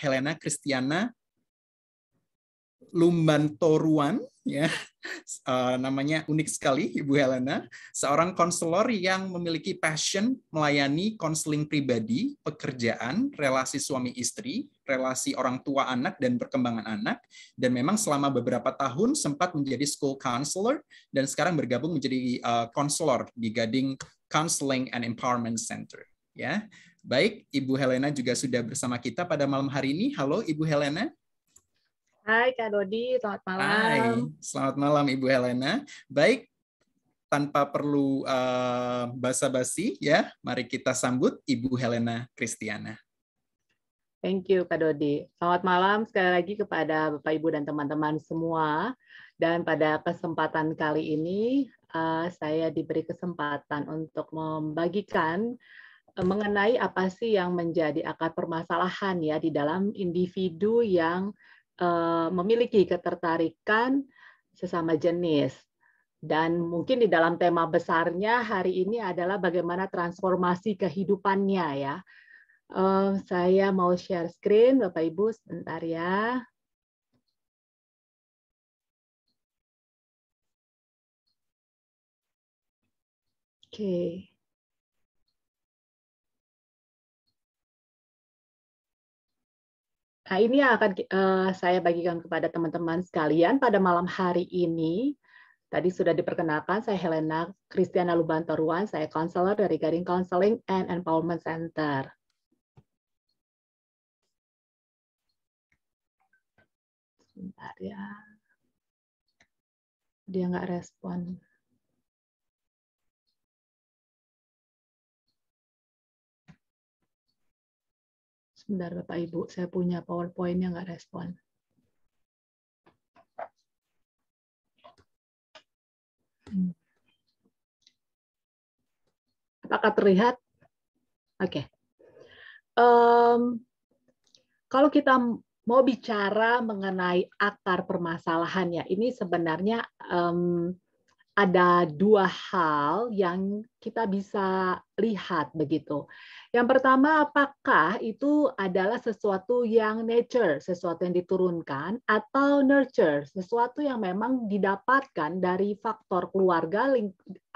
Helena Christiana Lumbantoruan ya eh, namanya unik sekali Ibu Helena seorang konselor yang memiliki passion melayani konseling pribadi pekerjaan relasi suami istri relasi orang tua anak dan perkembangan anak dan memang selama beberapa tahun sempat menjadi school counselor dan sekarang bergabung menjadi eh, konselor di Gading Counseling and Empowerment Center ya Baik, Ibu Helena juga sudah bersama kita pada malam hari ini. Halo Ibu Helena. Hai Kak Dodi, selamat malam. Hai, selamat malam Ibu Helena. Baik, tanpa perlu uh, basa-basi ya, mari kita sambut Ibu Helena Kristiana. Thank you Kak Dodi. Selamat malam sekali lagi kepada Bapak Ibu dan teman-teman semua. Dan pada kesempatan kali ini uh, saya diberi kesempatan untuk membagikan Eh, mengenai apa sih yang menjadi akar permasalahan ya di dalam individu yang eh, memiliki ketertarikan sesama jenis. Dan mungkin di dalam tema besarnya hari ini adalah bagaimana transformasi kehidupannya ya. Eh, saya mau share screen Bapak Ibu sebentar ya. Oke. Okay. Nah, ini yang akan uh, saya bagikan kepada teman-teman sekalian pada malam hari ini. Tadi sudah diperkenalkan, saya Helena Kristiana Lubantoruan, saya konselor dari Garing Counseling and Empowerment Center. Sebentar ya. Dia nggak respon. Sebentar Bapak Ibu, saya punya PowerPoint yang nggak respon. Hmm. Apakah terlihat? Oke. Okay. Um, kalau kita mau bicara mengenai akar permasalahannya, ini sebenarnya um, ada dua hal yang kita bisa lihat begitu. Yang pertama, apakah itu adalah sesuatu yang nature, sesuatu yang diturunkan, atau nurture, sesuatu yang memang didapatkan dari faktor keluarga,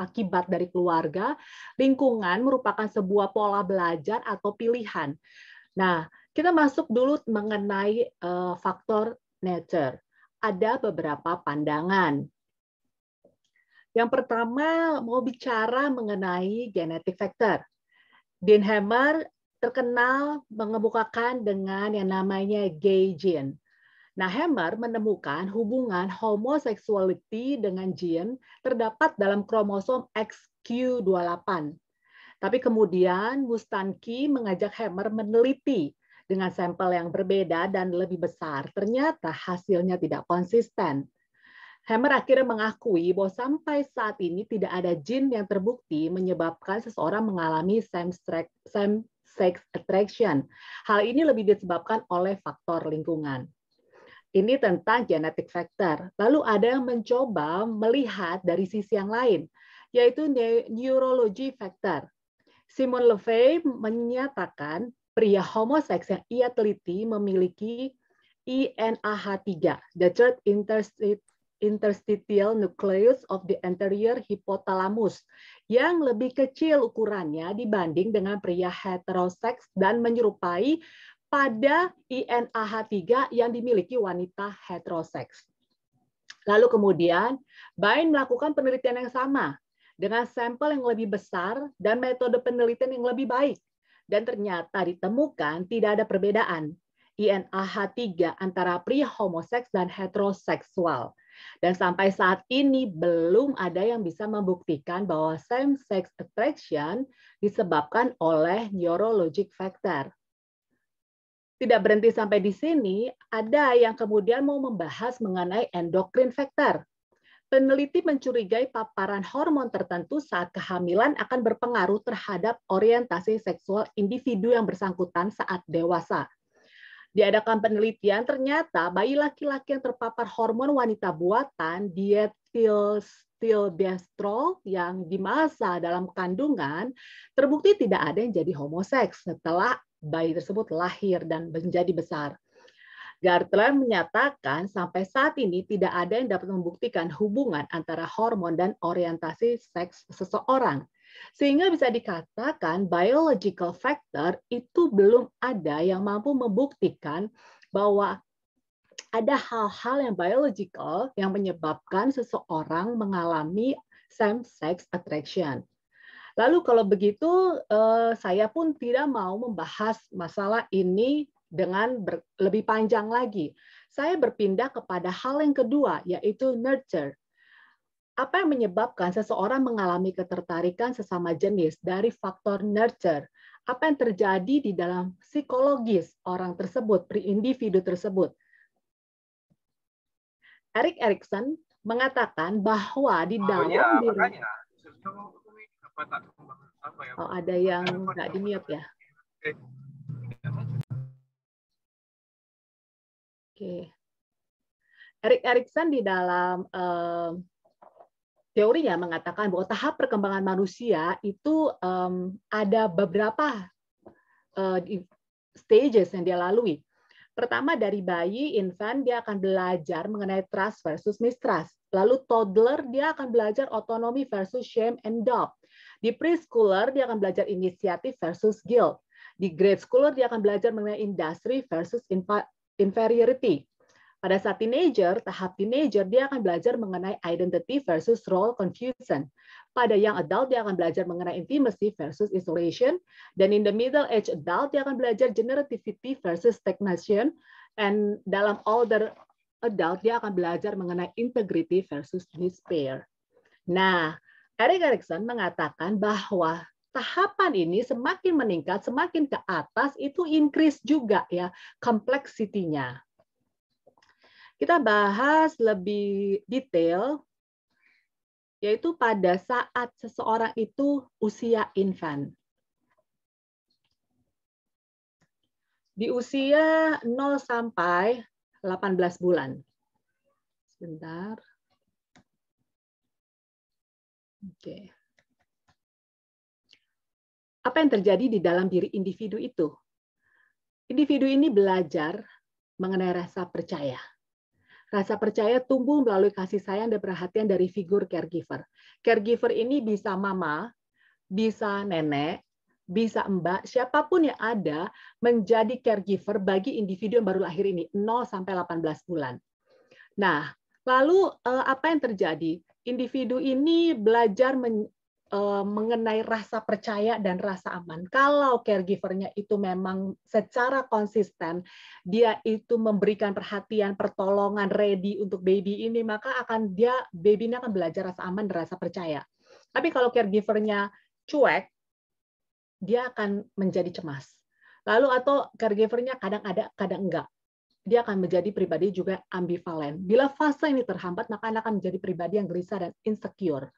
akibat dari keluarga, lingkungan merupakan sebuah pola belajar atau pilihan. Nah, kita masuk dulu mengenai uh, faktor nature. Ada beberapa pandangan yang pertama mau bicara mengenai genetic factor. Dean Hammer terkenal mengemukakan dengan yang namanya gay gene. Nah, Hammer menemukan hubungan homoseksualiti dengan gene terdapat dalam kromosom XQ28. Tapi kemudian Mustanki mengajak Hammer meneliti dengan sampel yang berbeda dan lebih besar. Ternyata hasilnya tidak konsisten. Hammer akhirnya mengakui bahwa sampai saat ini tidak ada jin yang terbukti menyebabkan seseorang mengalami same sex attraction. Hal ini lebih disebabkan oleh faktor lingkungan. Ini tentang genetic factor. Lalu ada yang mencoba melihat dari sisi yang lain, yaitu neurology factor. Simon Levey menyatakan pria homoseks yang ia teliti memiliki INAH3, the third interstate interstitial nucleus of the anterior hypothalamus yang lebih kecil ukurannya dibanding dengan pria heteroseks dan menyerupai pada INAH3 yang dimiliki wanita heteroseks. Lalu kemudian, Bain melakukan penelitian yang sama dengan sampel yang lebih besar dan metode penelitian yang lebih baik. Dan ternyata ditemukan tidak ada perbedaan INAH3 antara pria homoseks dan heteroseksual. Dan sampai saat ini belum ada yang bisa membuktikan bahwa same-sex attraction disebabkan oleh neurologic factor. Tidak berhenti sampai di sini, ada yang kemudian mau membahas mengenai endokrin factor. Peneliti mencurigai paparan hormon tertentu saat kehamilan akan berpengaruh terhadap orientasi seksual individu yang bersangkutan saat dewasa diadakan penelitian ternyata bayi laki-laki yang terpapar hormon wanita buatan dietilstilbestrol yang dimasa dalam kandungan terbukti tidak ada yang jadi homoseks setelah bayi tersebut lahir dan menjadi besar. Gartler menyatakan sampai saat ini tidak ada yang dapat membuktikan hubungan antara hormon dan orientasi seks seseorang. Sehingga bisa dikatakan biological factor itu belum ada yang mampu membuktikan bahwa ada hal-hal yang biological yang menyebabkan seseorang mengalami same-sex attraction. Lalu kalau begitu, eh, saya pun tidak mau membahas masalah ini dengan lebih panjang lagi. Saya berpindah kepada hal yang kedua, yaitu nurture apa yang menyebabkan seseorang mengalami ketertarikan sesama jenis dari faktor nurture? Apa yang terjadi di dalam psikologis orang tersebut, pri individu tersebut? Erik Erikson mengatakan bahwa di oh, dalam oh, ya, diri makanya, ya? Oh, ada yang nggak di mute ya? ya? Eh, Oke. Okay. Erik Erikson di dalam uh, teorinya mengatakan bahwa tahap perkembangan manusia itu um, ada beberapa uh, stages yang dia lalui. Pertama dari bayi, infant, dia akan belajar mengenai trust versus mistrust. Lalu toddler, dia akan belajar autonomy versus shame and doubt. Di preschooler, dia akan belajar inisiatif versus guilt. Di grade schooler, dia akan belajar mengenai industry versus inferiority. Pada saat teenager, tahap teenager, dia akan belajar mengenai identity versus role confusion. Pada yang adult, dia akan belajar mengenai intimacy versus isolation. Dan in the middle age adult, dia akan belajar generativity versus stagnation. And dalam older adult, dia akan belajar mengenai integrity versus despair. Nah, Eric Erikson mengatakan bahwa tahapan ini semakin meningkat, semakin ke atas itu increase juga ya kompleksitinya. Kita bahas lebih detail, yaitu pada saat seseorang itu usia infant. Di usia 0 sampai 18 bulan. Sebentar. Oke. Apa yang terjadi di dalam diri individu itu? Individu ini belajar mengenai rasa percaya. Rasa percaya tumbuh melalui kasih sayang dan perhatian dari figur caregiver. Caregiver ini bisa mama, bisa nenek, bisa mbak, siapapun yang ada menjadi caregiver bagi individu yang baru lahir ini, 0 sampai 18 bulan. Nah, lalu eh, apa yang terjadi? Individu ini belajar Eh, mengenai rasa percaya dan rasa aman. Kalau caregivernya itu memang secara konsisten, dia itu memberikan perhatian, pertolongan, ready untuk baby ini, maka akan dia baby ini akan belajar rasa aman dan rasa percaya. Tapi kalau caregivernya cuek, dia akan menjadi cemas. Lalu atau caregivernya kadang ada, kadang enggak dia akan menjadi pribadi juga ambivalen. Bila fase ini terhambat, maka anak akan menjadi pribadi yang gelisah dan insecure.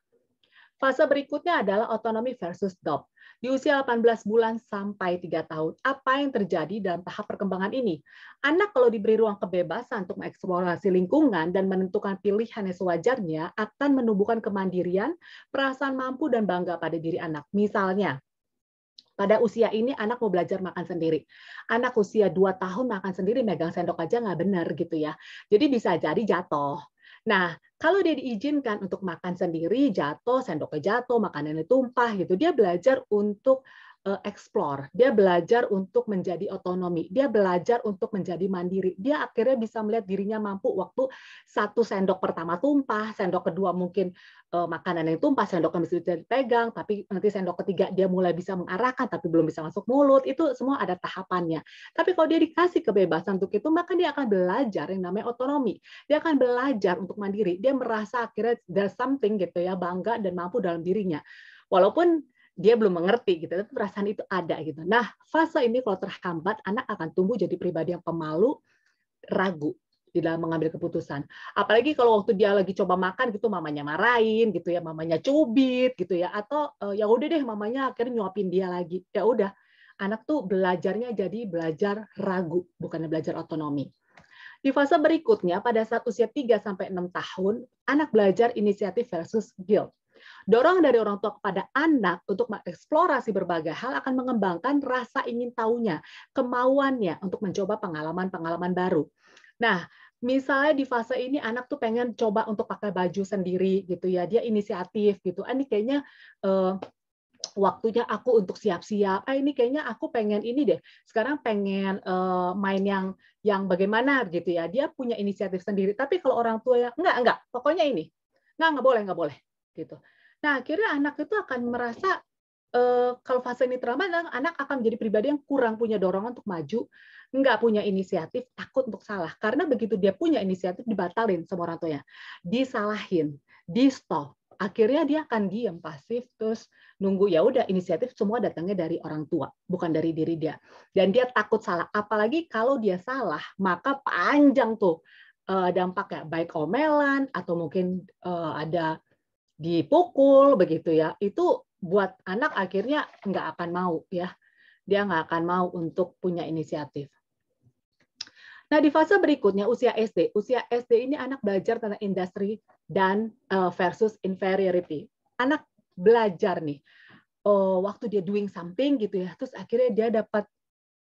Fase berikutnya adalah otonomi versus DOP. Di usia 18 bulan sampai 3 tahun, apa yang terjadi dalam tahap perkembangan ini? Anak kalau diberi ruang kebebasan untuk mengeksplorasi lingkungan dan menentukan pilihan yang sewajarnya akan menumbuhkan kemandirian, perasaan mampu dan bangga pada diri anak. Misalnya, pada usia ini anak mau belajar makan sendiri. Anak usia 2 tahun makan sendiri megang sendok aja nggak benar gitu ya. Jadi bisa jadi jatuh, Nah, kalau dia diizinkan untuk makan sendiri, jatuh, sendoknya jatuh, makanannya tumpah gitu, dia belajar untuk Eh, explore, dia belajar untuk menjadi otonomi, dia belajar untuk menjadi mandiri, dia akhirnya bisa melihat dirinya mampu waktu satu sendok pertama tumpah, sendok kedua mungkin eh, makanan yang tumpah, sendok yang bisa dipegang, tapi nanti sendok ketiga dia mulai bisa mengarahkan, tapi belum bisa masuk mulut, itu semua ada tahapannya. Tapi kalau dia dikasih kebebasan untuk itu, maka dia akan belajar yang namanya otonomi, dia akan belajar untuk mandiri, dia merasa akhirnya there's something gitu ya, bangga dan mampu dalam dirinya. Walaupun dia belum mengerti gitu, tapi perasaan itu ada gitu. Nah, fase ini kalau terhambat, anak akan tumbuh jadi pribadi yang pemalu, ragu di dalam mengambil keputusan. Apalagi kalau waktu dia lagi coba makan gitu, mamanya marahin gitu ya, mamanya cubit gitu ya, atau eh, ya udah deh, mamanya akhirnya nyuapin dia lagi. Ya udah, anak tuh belajarnya jadi belajar ragu, bukannya belajar otonomi. Di fase berikutnya, pada saat usia 3-6 tahun, anak belajar inisiatif versus guilt. Dorongan dari orang tua kepada anak untuk mengeksplorasi berbagai hal akan mengembangkan rasa ingin tahunya, kemauannya untuk mencoba pengalaman-pengalaman baru. Nah, misalnya di fase ini anak tuh pengen coba untuk pakai baju sendiri gitu ya dia inisiatif gitu ah ini kayaknya uh, waktunya aku untuk siap-siap ah ini kayaknya aku pengen ini deh sekarang pengen uh, main yang yang bagaimana gitu ya dia punya inisiatif sendiri tapi kalau orang tua ya enggak enggak pokoknya ini enggak enggak boleh enggak boleh gitu Nah, akhirnya anak itu akan merasa eh, kalau fase ini terlambat, anak akan menjadi pribadi yang kurang punya dorongan untuk maju, nggak punya inisiatif, takut untuk salah. Karena begitu dia punya inisiatif, dibatalin sama orang tuanya. Disalahin, di-stop. Akhirnya dia akan diam pasif, terus nunggu ya udah inisiatif semua datangnya dari orang tua, bukan dari diri dia. Dan dia takut salah. Apalagi kalau dia salah, maka panjang tuh eh, dampaknya, baik omelan atau mungkin eh, ada dipukul begitu ya itu buat anak akhirnya nggak akan mau ya dia nggak akan mau untuk punya inisiatif nah di fase berikutnya usia SD usia SD ini anak belajar tentang industri dan eh, versus inferiority anak belajar nih oh, waktu dia doing something gitu ya terus akhirnya dia dapat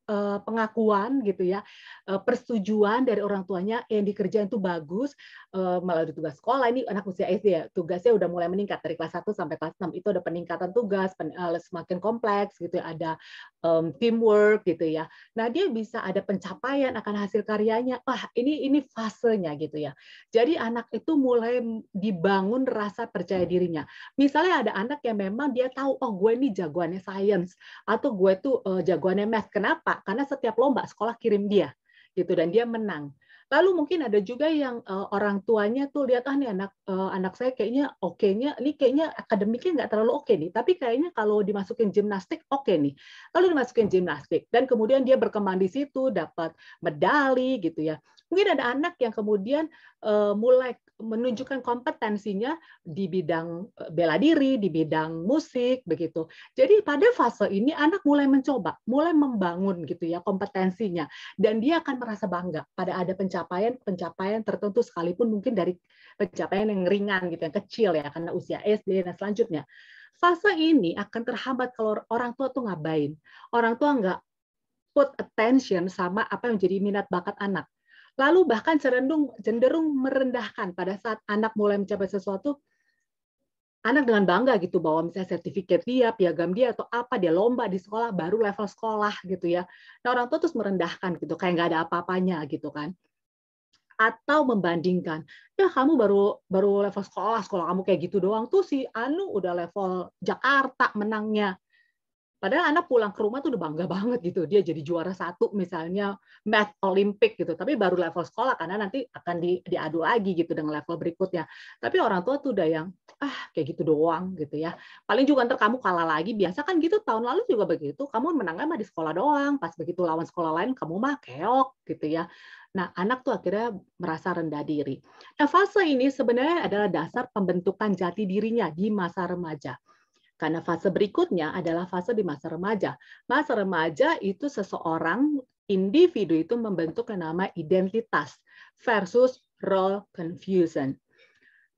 Eh, pengakuan gitu ya eh, persetujuan dari orang tuanya yang dikerjain itu bagus eh, malah di tugas sekolah ini anak usia SD ya tugasnya udah mulai meningkat dari kelas 1 sampai kelas 6 itu ada peningkatan tugas semakin kompleks gitu ya. ada um, teamwork gitu ya nah dia bisa ada pencapaian akan hasil karyanya wah ini ini fasenya gitu ya jadi anak itu mulai dibangun rasa percaya dirinya misalnya ada anak yang memang dia tahu oh gue ini jagoannya science atau gue tuh uh, jagoannya math kenapa karena setiap lomba sekolah kirim dia gitu dan dia menang. Lalu mungkin ada juga yang uh, orang tuanya tuh lihat ah nih anak uh, anak saya kayaknya oke-nya, ini kayaknya akademiknya nggak terlalu oke okay nih, tapi kayaknya kalau dimasukin gimnastik oke okay nih. Lalu dimasukin gimnastik dan kemudian dia berkembang di situ, dapat medali gitu ya. Mungkin ada anak yang kemudian uh, mulai menunjukkan kompetensinya di bidang eh, bela diri, di bidang musik begitu. Jadi pada fase ini anak mulai mencoba, mulai membangun gitu ya kompetensinya dan dia akan merasa bangga pada ada pencapaian-pencapaian tertentu sekalipun mungkin dari pencapaian yang ringan gitu, yang kecil ya karena usia SD dan selanjutnya. Fase ini akan terhambat kalau orang tua tuh ngabain. Orang tua nggak put attention sama apa yang jadi minat bakat anak lalu bahkan cenderung cenderung merendahkan pada saat anak mulai mencapai sesuatu anak dengan bangga gitu bahwa misalnya sertifikat dia, piagam dia atau apa dia lomba di sekolah baru level sekolah gitu ya. Nah orang tua terus merendahkan gitu kayak nggak ada apa-apanya gitu kan. Atau membandingkan, ya kamu baru baru level sekolah, sekolah kamu kayak gitu doang tuh si Anu udah level Jakarta menangnya Padahal anak pulang ke rumah tuh udah bangga banget gitu, dia jadi juara satu misalnya math Olympic gitu, tapi baru level sekolah karena nanti akan di, diadu lagi gitu dengan level berikutnya. Tapi orang tua tuh udah yang ah kayak gitu doang gitu ya. Paling juga ntar kamu kalah lagi, biasa kan gitu tahun lalu juga begitu, kamu menang mah di sekolah doang, pas begitu lawan sekolah lain kamu mah keok gitu ya. Nah, anak tuh akhirnya merasa rendah diri. Nah, fase ini sebenarnya adalah dasar pembentukan jati dirinya di masa remaja. Karena fase berikutnya adalah fase di masa remaja. Masa remaja itu seseorang individu itu membentuk yang nama identitas versus role confusion.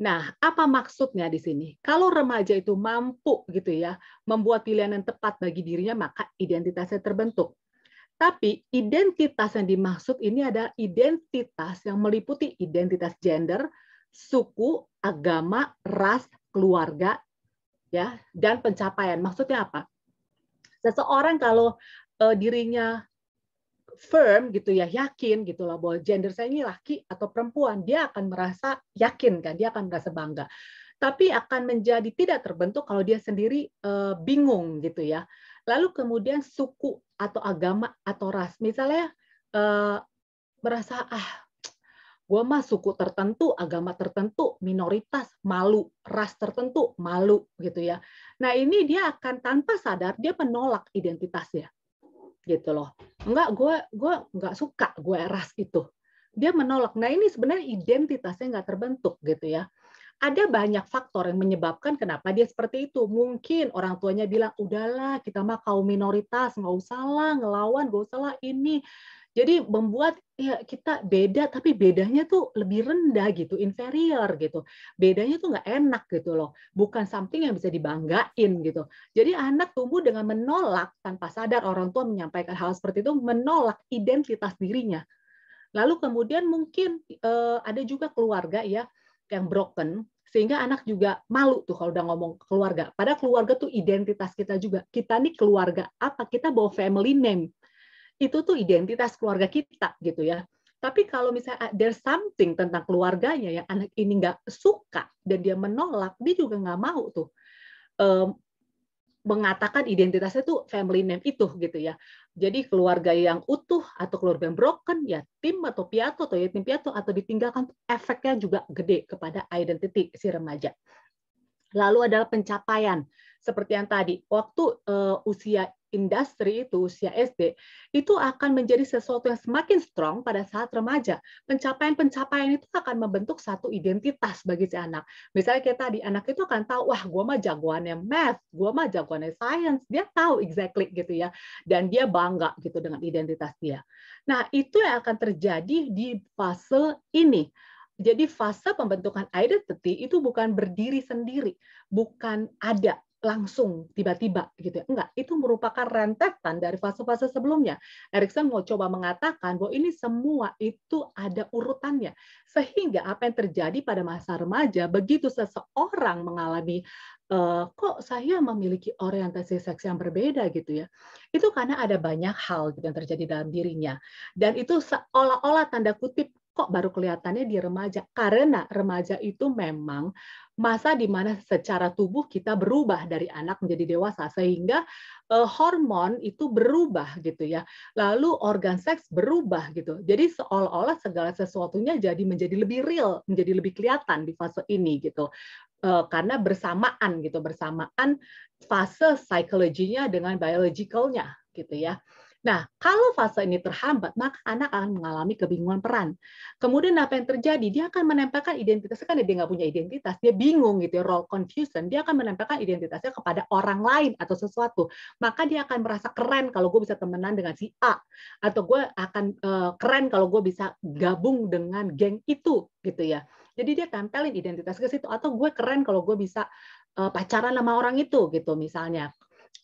Nah, apa maksudnya di sini? Kalau remaja itu mampu gitu ya, membuat pilihan yang tepat bagi dirinya, maka identitasnya terbentuk. Tapi identitas yang dimaksud ini ada identitas yang meliputi identitas gender, suku, agama, ras, keluarga, ya dan pencapaian. Maksudnya apa? Seseorang kalau uh, dirinya firm gitu ya yakin gitu loh bahwa gender saya ini laki atau perempuan dia akan merasa yakin kan dia akan merasa bangga tapi akan menjadi tidak terbentuk kalau dia sendiri uh, bingung gitu ya lalu kemudian suku atau agama atau ras misalnya uh, merasa ah gue mah suku tertentu, agama tertentu, minoritas malu, ras tertentu malu gitu ya. Nah ini dia akan tanpa sadar dia menolak identitasnya gitu loh. Enggak, gue gue nggak suka gue ras itu. Dia menolak. Nah ini sebenarnya identitasnya nggak terbentuk gitu ya ada banyak faktor yang menyebabkan kenapa dia seperti itu. Mungkin orang tuanya bilang, udahlah kita mah kaum minoritas, nggak usah lah ngelawan, nggak usah lah ini. Jadi membuat ya kita beda, tapi bedanya tuh lebih rendah gitu, inferior gitu. Bedanya tuh nggak enak gitu loh. Bukan something yang bisa dibanggain gitu. Jadi anak tumbuh dengan menolak tanpa sadar orang tua menyampaikan hal seperti itu, menolak identitas dirinya. Lalu kemudian mungkin eh, ada juga keluarga ya yang broken sehingga anak juga malu tuh kalau udah ngomong keluarga. pada keluarga tuh identitas kita juga. Kita nih keluarga apa? Kita bawa family name. Itu tuh identitas keluarga kita gitu ya. Tapi kalau misalnya ah, there's something tentang keluarganya yang anak ini nggak suka dan dia menolak, dia juga nggak mau tuh mengatakan identitasnya itu family name itu gitu ya. Jadi keluarga yang utuh atau keluarga yang broken ya tim atau piatu atau yatim piatu atau ditinggalkan efeknya juga gede kepada identity si remaja. Lalu adalah pencapaian. Seperti yang tadi, waktu uh, usia industri itu, usia SD, itu akan menjadi sesuatu yang semakin strong pada saat remaja. Pencapaian-pencapaian itu akan membentuk satu identitas bagi si anak. Misalnya kita di anak itu akan tahu, wah gue mah jagoannya math, gue mah jagoannya science. Dia tahu exactly gitu ya. Dan dia bangga gitu dengan identitas dia. Nah itu yang akan terjadi di fase ini jadi fase pembentukan identity itu bukan berdiri sendiri, bukan ada langsung tiba-tiba gitu ya. Enggak, itu merupakan rentetan dari fase-fase sebelumnya. Erikson mau coba mengatakan bahwa ini semua itu ada urutannya. Sehingga apa yang terjadi pada masa remaja begitu seseorang mengalami e, kok saya memiliki orientasi seks yang berbeda gitu ya. Itu karena ada banyak hal gitu yang terjadi dalam dirinya dan itu seolah-olah tanda kutip kok baru kelihatannya di remaja? Karena remaja itu memang masa di mana secara tubuh kita berubah dari anak menjadi dewasa sehingga uh, hormon itu berubah gitu ya. Lalu organ seks berubah gitu. Jadi seolah-olah segala sesuatunya jadi menjadi lebih real, menjadi lebih kelihatan di fase ini gitu. Uh, karena bersamaan gitu, bersamaan fase psikologinya dengan biologicalnya gitu ya. Nah, kalau fase ini terhambat, maka anak akan mengalami kebingungan peran. Kemudian apa yang terjadi? Dia akan menempelkan identitas, kan dia nggak punya identitas, dia bingung gitu, ya, role confusion, dia akan menempelkan identitasnya kepada orang lain atau sesuatu. Maka dia akan merasa keren kalau gue bisa temenan dengan si A, atau gue akan eh, keren kalau gue bisa gabung dengan geng itu, gitu ya. Jadi dia tempelin identitas ke situ, atau gue keren kalau gue bisa eh, pacaran sama orang itu, gitu misalnya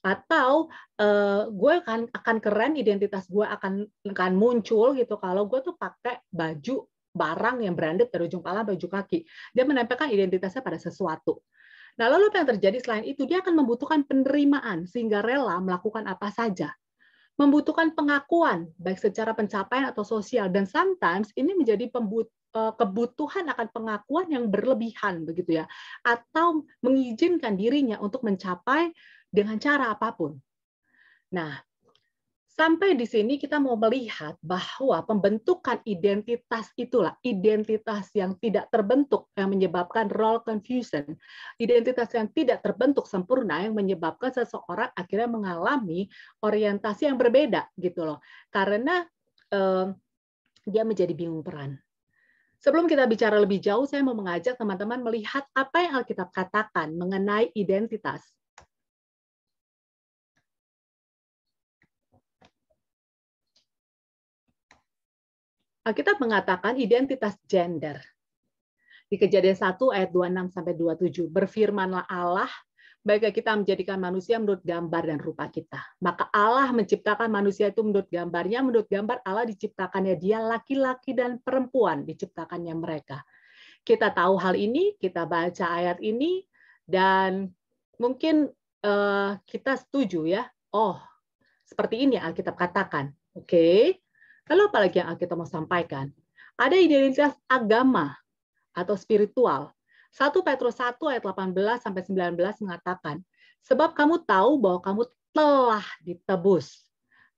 atau uh, gue akan akan keren identitas gue akan akan muncul gitu kalau gue tuh pakai baju barang yang branded dari ujung kepala baju kaki dia menempelkan identitasnya pada sesuatu nah lalu apa yang terjadi selain itu dia akan membutuhkan penerimaan sehingga rela melakukan apa saja membutuhkan pengakuan baik secara pencapaian atau sosial dan sometimes ini menjadi pembut eh, kebutuhan akan pengakuan yang berlebihan begitu ya atau mengizinkan dirinya untuk mencapai dengan cara apapun. Nah, sampai di sini kita mau melihat bahwa pembentukan identitas itulah identitas yang tidak terbentuk yang menyebabkan role confusion, identitas yang tidak terbentuk sempurna yang menyebabkan seseorang akhirnya mengalami orientasi yang berbeda gitu loh. Karena eh, dia menjadi bingung peran. Sebelum kita bicara lebih jauh, saya mau mengajak teman-teman melihat apa yang Alkitab katakan mengenai identitas. Alkitab ah, mengatakan identitas gender. Di kejadian 1 ayat 26 sampai 27, berfirmanlah Allah baik kita menjadikan manusia menurut gambar dan rupa kita. Maka Allah menciptakan manusia itu menurut gambarnya, menurut gambar Allah diciptakannya dia laki-laki dan perempuan diciptakannya mereka. Kita tahu hal ini, kita baca ayat ini dan mungkin uh, kita setuju ya. Oh, seperti ini Alkitab katakan. Oke. Okay. Lalu apalagi yang kita mau sampaikan? Ada identitas agama atau spiritual. 1 Petrus 1 ayat 18 sampai 19 mengatakan, sebab kamu tahu bahwa kamu telah ditebus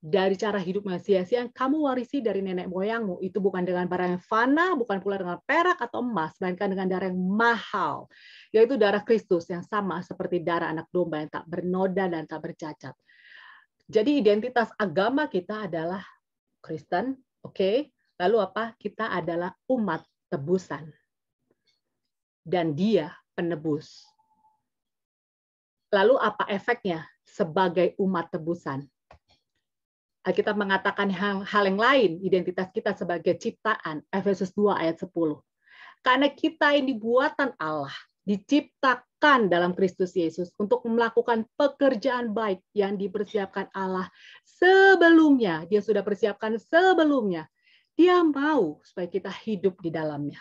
dari cara hidup yang sia-sia yang kamu warisi dari nenek moyangmu itu bukan dengan barang yang fana, bukan pula dengan perak atau emas, melainkan dengan darah yang mahal, yaitu darah Kristus yang sama seperti darah anak domba yang tak bernoda dan tak bercacat. Jadi identitas agama kita adalah Kristen, oke. Okay. Lalu apa? Kita adalah umat tebusan. Dan dia penebus. Lalu apa efeknya sebagai umat tebusan? Kita mengatakan hal, hal yang lain, identitas kita sebagai ciptaan, Efesus 2 ayat 10. Karena kita ini buatan Allah, diciptakan dalam Kristus Yesus untuk melakukan pekerjaan baik yang dipersiapkan Allah sebelumnya. Dia sudah persiapkan sebelumnya. Dia mau supaya kita hidup di dalamnya.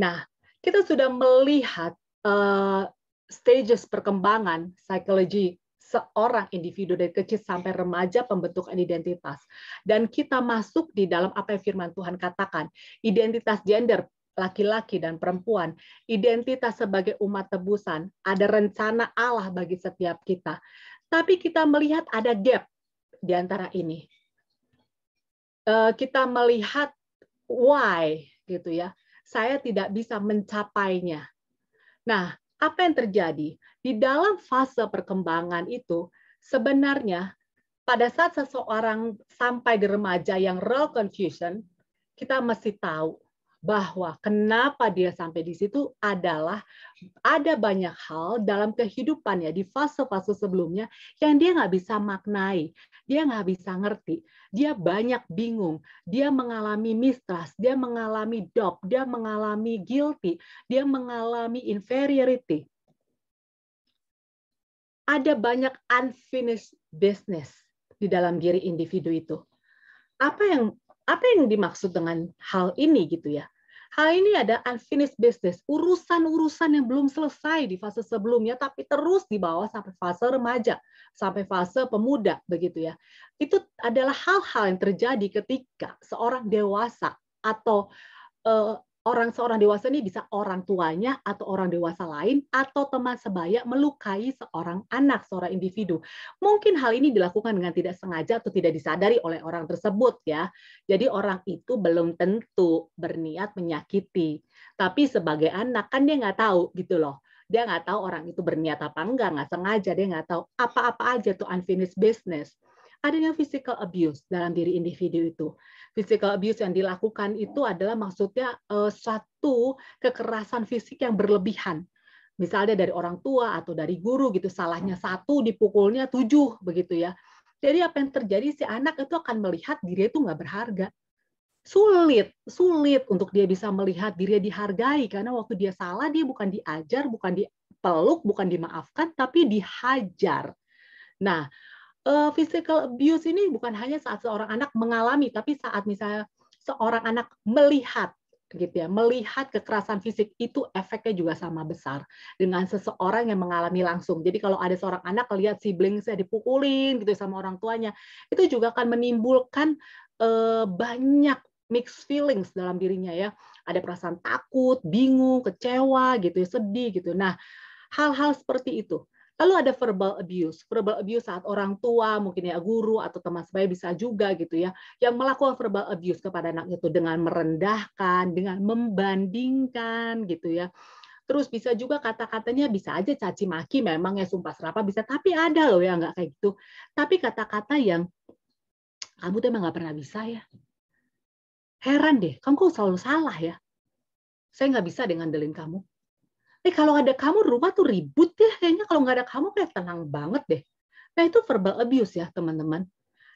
Nah, kita sudah melihat uh, stages perkembangan psikologi seorang individu dari kecil sampai remaja pembentukan identitas. Dan kita masuk di dalam apa yang firman Tuhan katakan. Identitas gender laki-laki dan perempuan, identitas sebagai umat tebusan, ada rencana Allah bagi setiap kita. Tapi kita melihat ada gap di antara ini. Eh, kita melihat why gitu ya. Saya tidak bisa mencapainya. Nah, apa yang terjadi? Di dalam fase perkembangan itu sebenarnya pada saat seseorang sampai di remaja yang real confusion, kita mesti tahu bahwa kenapa dia sampai di situ adalah ada banyak hal dalam kehidupannya di fase-fase sebelumnya yang dia nggak bisa maknai, dia nggak bisa ngerti, dia banyak bingung, dia mengalami mistrust, dia mengalami doubt, dia mengalami guilty, dia mengalami inferiority. Ada banyak unfinished business di dalam diri individu itu. Apa yang apa yang dimaksud dengan hal ini gitu ya? Hal ini ada unfinished business, urusan-urusan yang belum selesai di fase sebelumnya, tapi terus dibawa sampai fase remaja, sampai fase pemuda, begitu ya. Itu adalah hal-hal yang terjadi ketika seorang dewasa atau eh, orang seorang dewasa ini bisa orang tuanya atau orang dewasa lain atau teman sebaya melukai seorang anak, seorang individu. Mungkin hal ini dilakukan dengan tidak sengaja atau tidak disadari oleh orang tersebut ya. Jadi orang itu belum tentu berniat menyakiti. Tapi sebagai anak kan dia nggak tahu gitu loh dia nggak tahu orang itu berniat apa enggak, nggak sengaja, dia nggak tahu apa-apa aja tuh unfinished business adanya physical abuse dalam diri individu itu. Physical abuse yang dilakukan itu adalah maksudnya uh, satu kekerasan fisik yang berlebihan. Misalnya dari orang tua atau dari guru gitu, salahnya satu dipukulnya tujuh begitu ya. Jadi apa yang terjadi si anak itu akan melihat diri itu nggak berharga. Sulit, sulit untuk dia bisa melihat diri dihargai karena waktu dia salah dia bukan diajar, bukan dipeluk, bukan dimaafkan, tapi dihajar. Nah, uh, physical abuse ini bukan hanya saat seorang anak mengalami, tapi saat misalnya seorang anak melihat gitu ya, melihat kekerasan fisik itu efeknya juga sama besar dengan seseorang yang mengalami langsung. Jadi kalau ada seorang anak lihat sibling saya dipukulin gitu ya, sama orang tuanya, itu juga akan menimbulkan uh, banyak mixed feelings dalam dirinya ya. Ada perasaan takut, bingung, kecewa gitu, ya, sedih gitu. Nah, hal-hal seperti itu Lalu ada verbal abuse. Verbal abuse saat orang tua, mungkin ya guru atau teman sebaya bisa juga gitu ya, yang melakukan verbal abuse kepada anak itu dengan merendahkan, dengan membandingkan gitu ya. Terus bisa juga kata-katanya bisa aja caci maki memang ya sumpah serapa bisa, tapi ada loh ya nggak kayak gitu. Tapi kata-kata yang kamu tuh emang nggak pernah bisa ya. Heran deh, kamu kok selalu salah ya. Saya nggak bisa dengan delin kamu eh kalau ada kamu rumah tuh ribut ya kayaknya kalau nggak ada kamu kayak tenang banget deh. Nah itu verbal abuse ya teman-teman.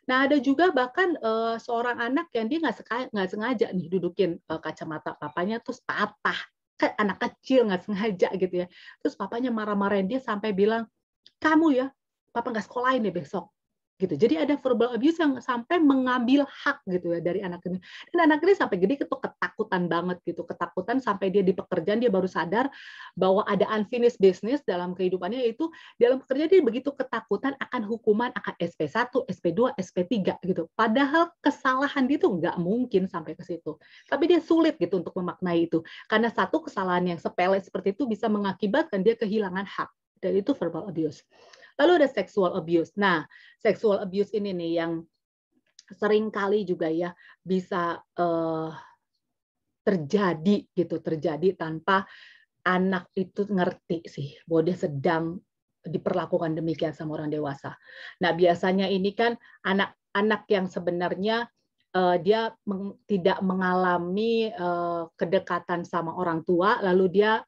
Nah ada juga bahkan uh, seorang anak yang dia nggak sengaja nih dudukin uh, kacamata papanya terus patah kayak anak kecil nggak sengaja gitu ya. Terus papanya marah-marahin dia sampai bilang kamu ya papa nggak sekolahin deh besok gitu. Jadi ada verbal abuse yang sampai mengambil hak gitu ya dari anak ini. Dan anak ini sampai gede itu ketakutan banget gitu, ketakutan sampai dia di pekerjaan dia baru sadar bahwa ada unfinished business dalam kehidupannya yaitu dalam pekerjaan dia begitu ketakutan akan hukuman akan SP1, SP2, SP3 gitu. Padahal kesalahan dia tuh nggak mungkin sampai ke situ. Tapi dia sulit gitu untuk memaknai itu karena satu kesalahan yang sepele seperti itu bisa mengakibatkan dia kehilangan hak dan itu verbal abuse. Lalu ada sexual abuse. Nah, sexual abuse ini nih yang sering kali juga ya bisa uh, terjadi gitu, terjadi tanpa anak itu ngerti sih bahwa dia sedang diperlakukan demikian sama orang dewasa. Nah, biasanya ini kan anak-anak yang sebenarnya uh, dia meng, tidak mengalami uh, kedekatan sama orang tua, lalu dia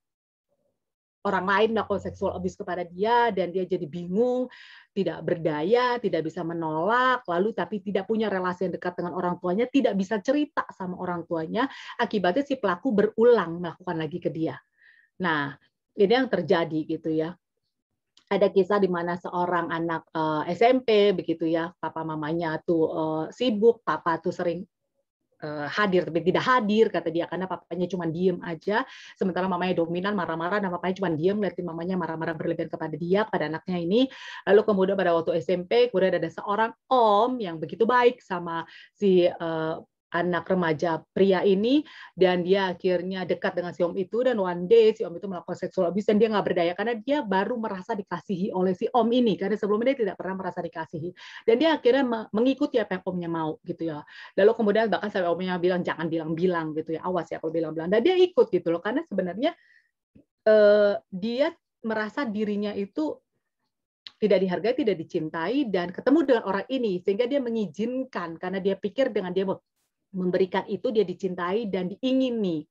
orang lain melakukan seksual abuse kepada dia dan dia jadi bingung, tidak berdaya, tidak bisa menolak, lalu tapi tidak punya relasi yang dekat dengan orang tuanya, tidak bisa cerita sama orang tuanya, akibatnya si pelaku berulang melakukan lagi ke dia. Nah, ini yang terjadi gitu ya. Ada kisah di mana seorang anak eh, SMP begitu ya, papa mamanya tuh eh, sibuk, papa tuh sering Eh, hadir tapi tidak hadir kata dia karena papanya cuma diem aja sementara mamanya dominan marah-marah dan papanya cuma diem lihatin mamanya marah-marah berlebihan kepada dia pada anaknya ini lalu kemudian pada waktu SMP kemudian ada seorang om yang begitu baik sama si uh, anak remaja pria ini dan dia akhirnya dekat dengan si om itu dan one day si om itu melakukan seksual abuse dan dia nggak berdaya karena dia baru merasa dikasihi oleh si om ini karena sebelumnya dia tidak pernah merasa dikasihi dan dia akhirnya mengikuti apa yang omnya mau gitu ya lalu kemudian bahkan sampai omnya bilang jangan bilang-bilang gitu ya awas ya kalau bilang-bilang dan dia ikut gitu loh karena sebenarnya eh, dia merasa dirinya itu tidak dihargai, tidak dicintai, dan ketemu dengan orang ini sehingga dia mengizinkan karena dia pikir dengan dia memberikan itu dia dicintai dan diingini.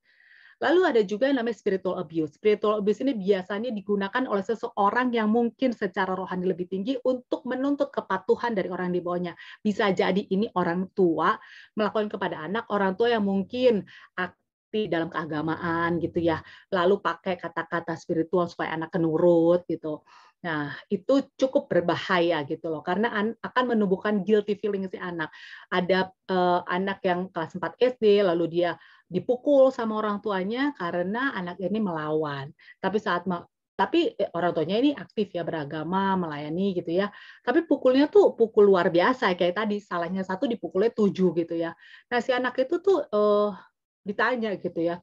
Lalu ada juga yang namanya spiritual abuse. Spiritual abuse ini biasanya digunakan oleh seseorang yang mungkin secara rohani lebih tinggi untuk menuntut kepatuhan dari orang di bawahnya. Bisa jadi ini orang tua melakukan kepada anak orang tua yang mungkin aktif dalam keagamaan gitu ya. Lalu pakai kata-kata spiritual supaya anak kenurut gitu Nah, itu cukup berbahaya gitu loh karena an akan menumbuhkan guilty feeling si anak. Ada uh, anak yang kelas 4 SD lalu dia dipukul sama orang tuanya karena anak ini melawan. Tapi saat tapi eh, orang tuanya ini aktif ya beragama melayani gitu ya tapi pukulnya tuh pukul luar biasa kayak tadi salahnya satu dipukulnya tujuh gitu ya nah si anak itu tuh uh, ditanya gitu ya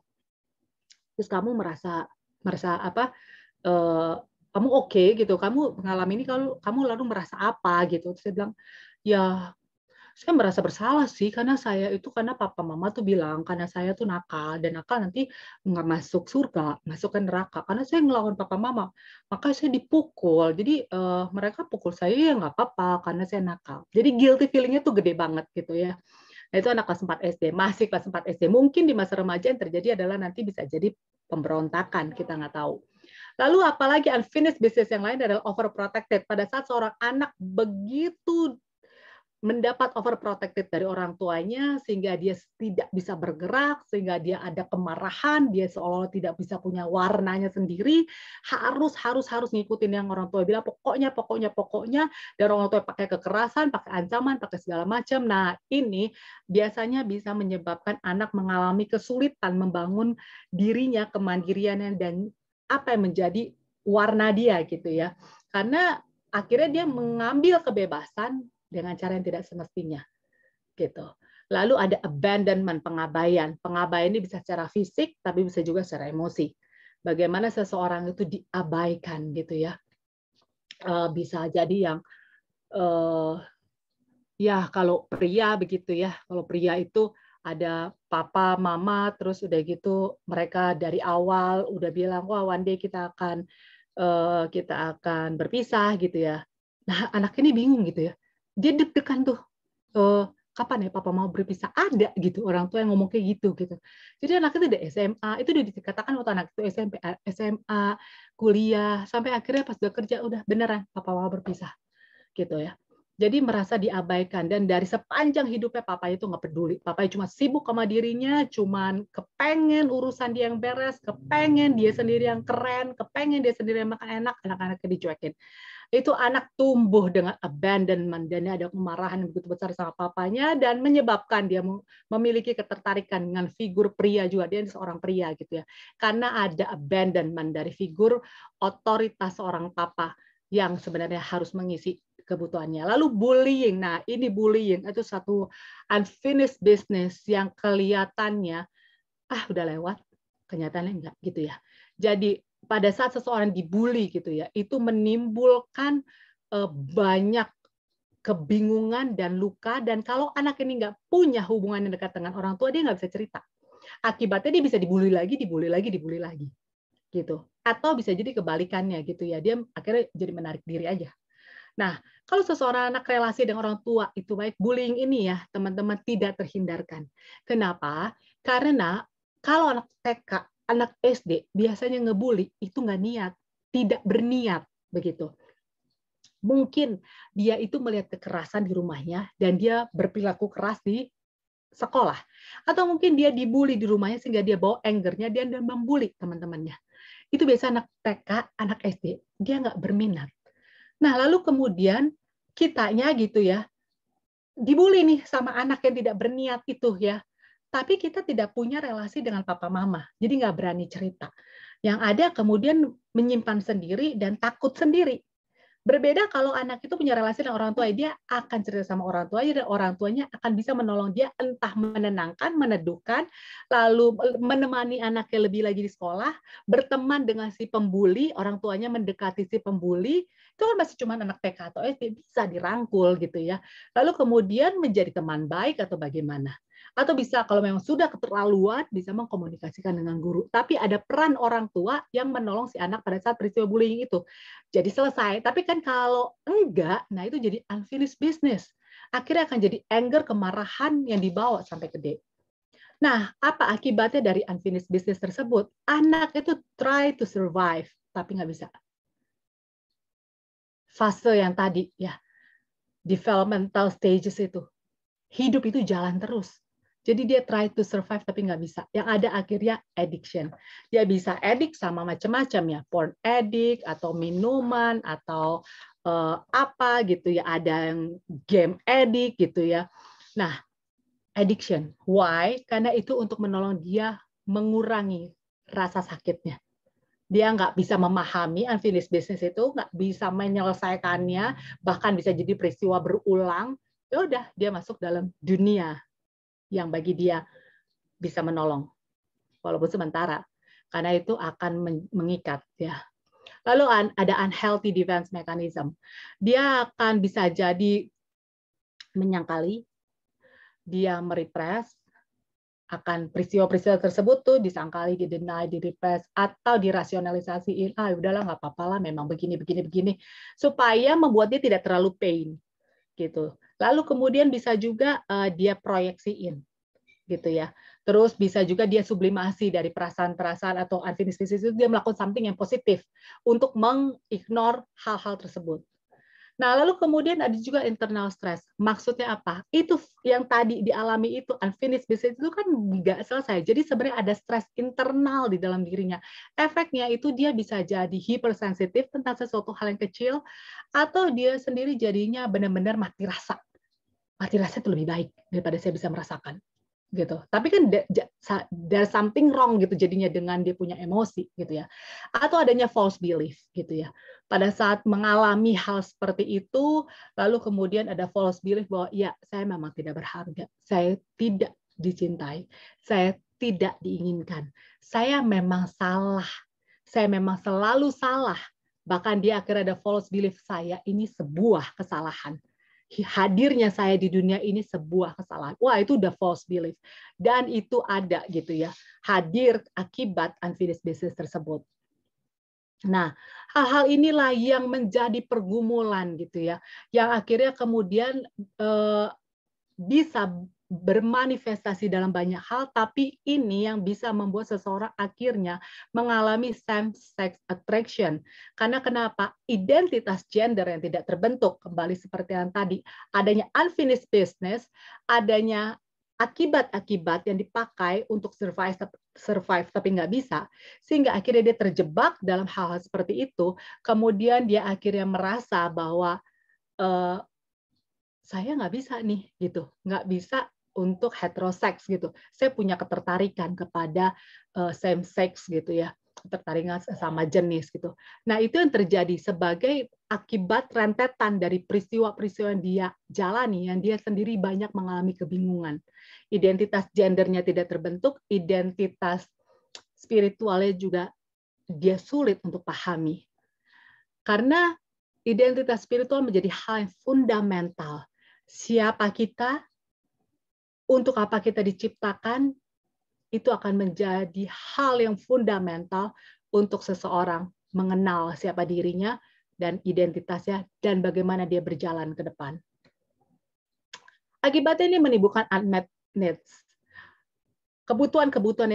terus kamu merasa merasa apa kamu oke okay, gitu kamu mengalami ini kalau kamu lalu merasa apa gitu terus saya bilang ya saya merasa bersalah sih karena saya itu karena papa mama tuh bilang karena saya tuh nakal dan nakal nanti nggak masuk surga masuk ke neraka karena saya ngelawan papa mama maka saya dipukul jadi uh, mereka pukul saya ya nggak apa-apa karena saya nakal jadi guilty feelingnya tuh gede banget gitu ya nah, itu anak kelas 4 SD masih kelas 4 SD mungkin di masa remaja yang terjadi adalah nanti bisa jadi pemberontakan kita nggak tahu Lalu apalagi unfinished business yang lain adalah overprotected. Pada saat seorang anak begitu mendapat overprotected dari orang tuanya sehingga dia tidak bisa bergerak, sehingga dia ada kemarahan, dia seolah-olah tidak bisa punya warnanya sendiri, harus harus harus ngikutin yang orang tua bilang pokoknya pokoknya pokoknya dan orang tua pakai kekerasan, pakai ancaman, pakai segala macam. Nah, ini biasanya bisa menyebabkan anak mengalami kesulitan membangun dirinya, kemandirian dan apa yang menjadi warna dia gitu ya. Karena akhirnya dia mengambil kebebasan dengan cara yang tidak semestinya. Gitu. Lalu ada abandonment, pengabaian. Pengabaian ini bisa secara fisik tapi bisa juga secara emosi. Bagaimana seseorang itu diabaikan gitu ya. Eh, bisa jadi yang eh, ya kalau pria begitu ya. Kalau pria itu ada papa, mama, terus udah gitu mereka dari awal udah bilang wah one day kita akan uh, kita akan berpisah gitu ya. Nah anak ini bingung gitu ya. Dia deg-degan tuh uh, kapan ya papa mau berpisah ada gitu orang tua yang ngomong kayak gitu gitu. Jadi anak itu udah SMA itu udah dikatakan waktu anak itu SMP SMA kuliah sampai akhirnya pas udah kerja udah beneran papa mau berpisah gitu ya jadi merasa diabaikan dan dari sepanjang hidupnya papa itu nggak peduli papa cuma sibuk sama dirinya cuma kepengen urusan dia yang beres kepengen dia sendiri yang keren kepengen dia sendiri yang makan enak anak-anaknya dicuekin itu anak tumbuh dengan abandonment dan ada kemarahan yang begitu besar sama papanya dan menyebabkan dia memiliki ketertarikan dengan figur pria juga dia seorang pria gitu ya karena ada abandonment dari figur otoritas seorang papa yang sebenarnya harus mengisi kebutuhannya. Lalu bullying. Nah, ini bullying itu satu unfinished business yang kelihatannya ah udah lewat, kenyataannya enggak gitu ya. Jadi pada saat seseorang dibully gitu ya, itu menimbulkan eh, banyak kebingungan dan luka dan kalau anak ini enggak punya hubungan yang dekat dengan orang tua dia nggak bisa cerita akibatnya dia bisa dibully lagi dibully lagi dibully lagi gitu atau bisa jadi kebalikannya gitu ya dia akhirnya jadi menarik diri aja Nah, kalau seseorang anak relasi dengan orang tua itu baik, bullying ini ya, teman-teman tidak terhindarkan. Kenapa? Karena kalau anak TK, anak SD biasanya ngebully itu nggak niat, tidak berniat begitu. Mungkin dia itu melihat kekerasan di rumahnya dan dia berperilaku keras di sekolah. Atau mungkin dia dibully di rumahnya sehingga dia bawa angernya dia dan membuli teman-temannya. Itu biasa anak TK, anak SD, dia nggak berminat. Nah, lalu kemudian kitanya gitu ya, dibully nih sama anak yang tidak berniat itu ya. Tapi kita tidak punya relasi dengan papa mama, jadi nggak berani cerita. Yang ada kemudian menyimpan sendiri dan takut sendiri. Berbeda kalau anak itu punya relasi dengan orang tua, dia akan cerita sama orang tuanya dan orang tuanya akan bisa menolong dia entah menenangkan, meneduhkan, lalu menemani anaknya lebih lagi di sekolah, berteman dengan si pembuli, orang tuanya mendekati si pembuli, itu kan masih cuma anak TK atau SD bisa dirangkul gitu ya. Lalu kemudian menjadi teman baik atau bagaimana atau bisa kalau memang sudah keterlaluan bisa mengkomunikasikan dengan guru. Tapi ada peran orang tua yang menolong si anak pada saat peristiwa bullying itu. Jadi selesai. Tapi kan kalau enggak, nah itu jadi unfinished business. Akhirnya akan jadi anger, kemarahan yang dibawa sampai gede. Nah, apa akibatnya dari unfinished business tersebut? Anak itu try to survive, tapi nggak bisa. Fase yang tadi, ya, developmental stages itu. Hidup itu jalan terus. Jadi dia try to survive tapi nggak bisa. Yang ada akhirnya addiction. Dia bisa addict sama macam-macam ya, porn addict atau minuman atau uh, apa gitu ya, ada yang game addict gitu ya. Nah, addiction. Why? Karena itu untuk menolong dia mengurangi rasa sakitnya dia nggak bisa memahami unfinished business itu, nggak bisa menyelesaikannya, bahkan bisa jadi peristiwa berulang, ya udah dia masuk dalam dunia yang bagi dia bisa menolong walaupun sementara karena itu akan mengikat ya lalu ada unhealthy defense mechanism dia akan bisa jadi menyangkali dia merepress akan peristiwa-peristiwa tersebut tuh disangkali, didenai, direpress, atau dirasionalisasi. ah udahlah nggak apa-apa lah, memang begini, begini, begini, supaya membuat dia tidak terlalu pain, gitu. Lalu kemudian bisa juga uh, dia proyeksiin gitu ya. Terus bisa juga dia sublimasi dari perasaan-perasaan atau unfinished business itu dia melakukan something yang positif untuk mengignore hal-hal tersebut. Nah, lalu kemudian ada juga internal stress. Maksudnya apa? Itu yang tadi dialami itu unfinished business itu kan nggak selesai. Jadi sebenarnya ada stress internal di dalam dirinya. Efeknya itu dia bisa jadi hypersensitive tentang sesuatu hal yang kecil atau dia sendiri jadinya benar-benar mati rasa mati rasa itu lebih baik daripada saya bisa merasakan gitu. Tapi kan there's something wrong gitu jadinya dengan dia punya emosi gitu ya. Atau adanya false belief gitu ya. Pada saat mengalami hal seperti itu, lalu kemudian ada false belief bahwa ya saya memang tidak berharga, saya tidak dicintai, saya tidak diinginkan, saya memang salah, saya memang selalu salah. Bahkan dia akhirnya ada false belief saya ini sebuah kesalahan hadirnya saya di dunia ini sebuah kesalahan. Wah, itu the false belief. Dan itu ada gitu ya. Hadir akibat unfinished business tersebut. Nah, hal-hal inilah yang menjadi pergumulan gitu ya, yang akhirnya kemudian eh, bisa bermanifestasi dalam banyak hal, tapi ini yang bisa membuat seseorang akhirnya mengalami same sex attraction. Karena kenapa? Identitas gender yang tidak terbentuk, kembali seperti yang tadi, adanya unfinished business, adanya akibat-akibat yang dipakai untuk survive survive tapi nggak bisa sehingga akhirnya dia terjebak dalam hal-hal seperti itu kemudian dia akhirnya merasa bahwa uh, saya nggak bisa nih gitu nggak bisa untuk heteroseks gitu. Saya punya ketertarikan kepada uh, eh, same sex gitu ya, ketertarikan sama jenis gitu. Nah, itu yang terjadi sebagai akibat rentetan dari peristiwa-peristiwa yang dia jalani, yang dia sendiri banyak mengalami kebingungan. Identitas gendernya tidak terbentuk, identitas spiritualnya juga dia sulit untuk pahami. Karena identitas spiritual menjadi hal yang fundamental. Siapa kita, untuk apa kita diciptakan, itu akan menjadi hal yang fundamental untuk seseorang mengenal siapa dirinya dan identitasnya dan bagaimana dia berjalan ke depan. Akibatnya ini menimbulkan unmet needs. Kebutuhan-kebutuhan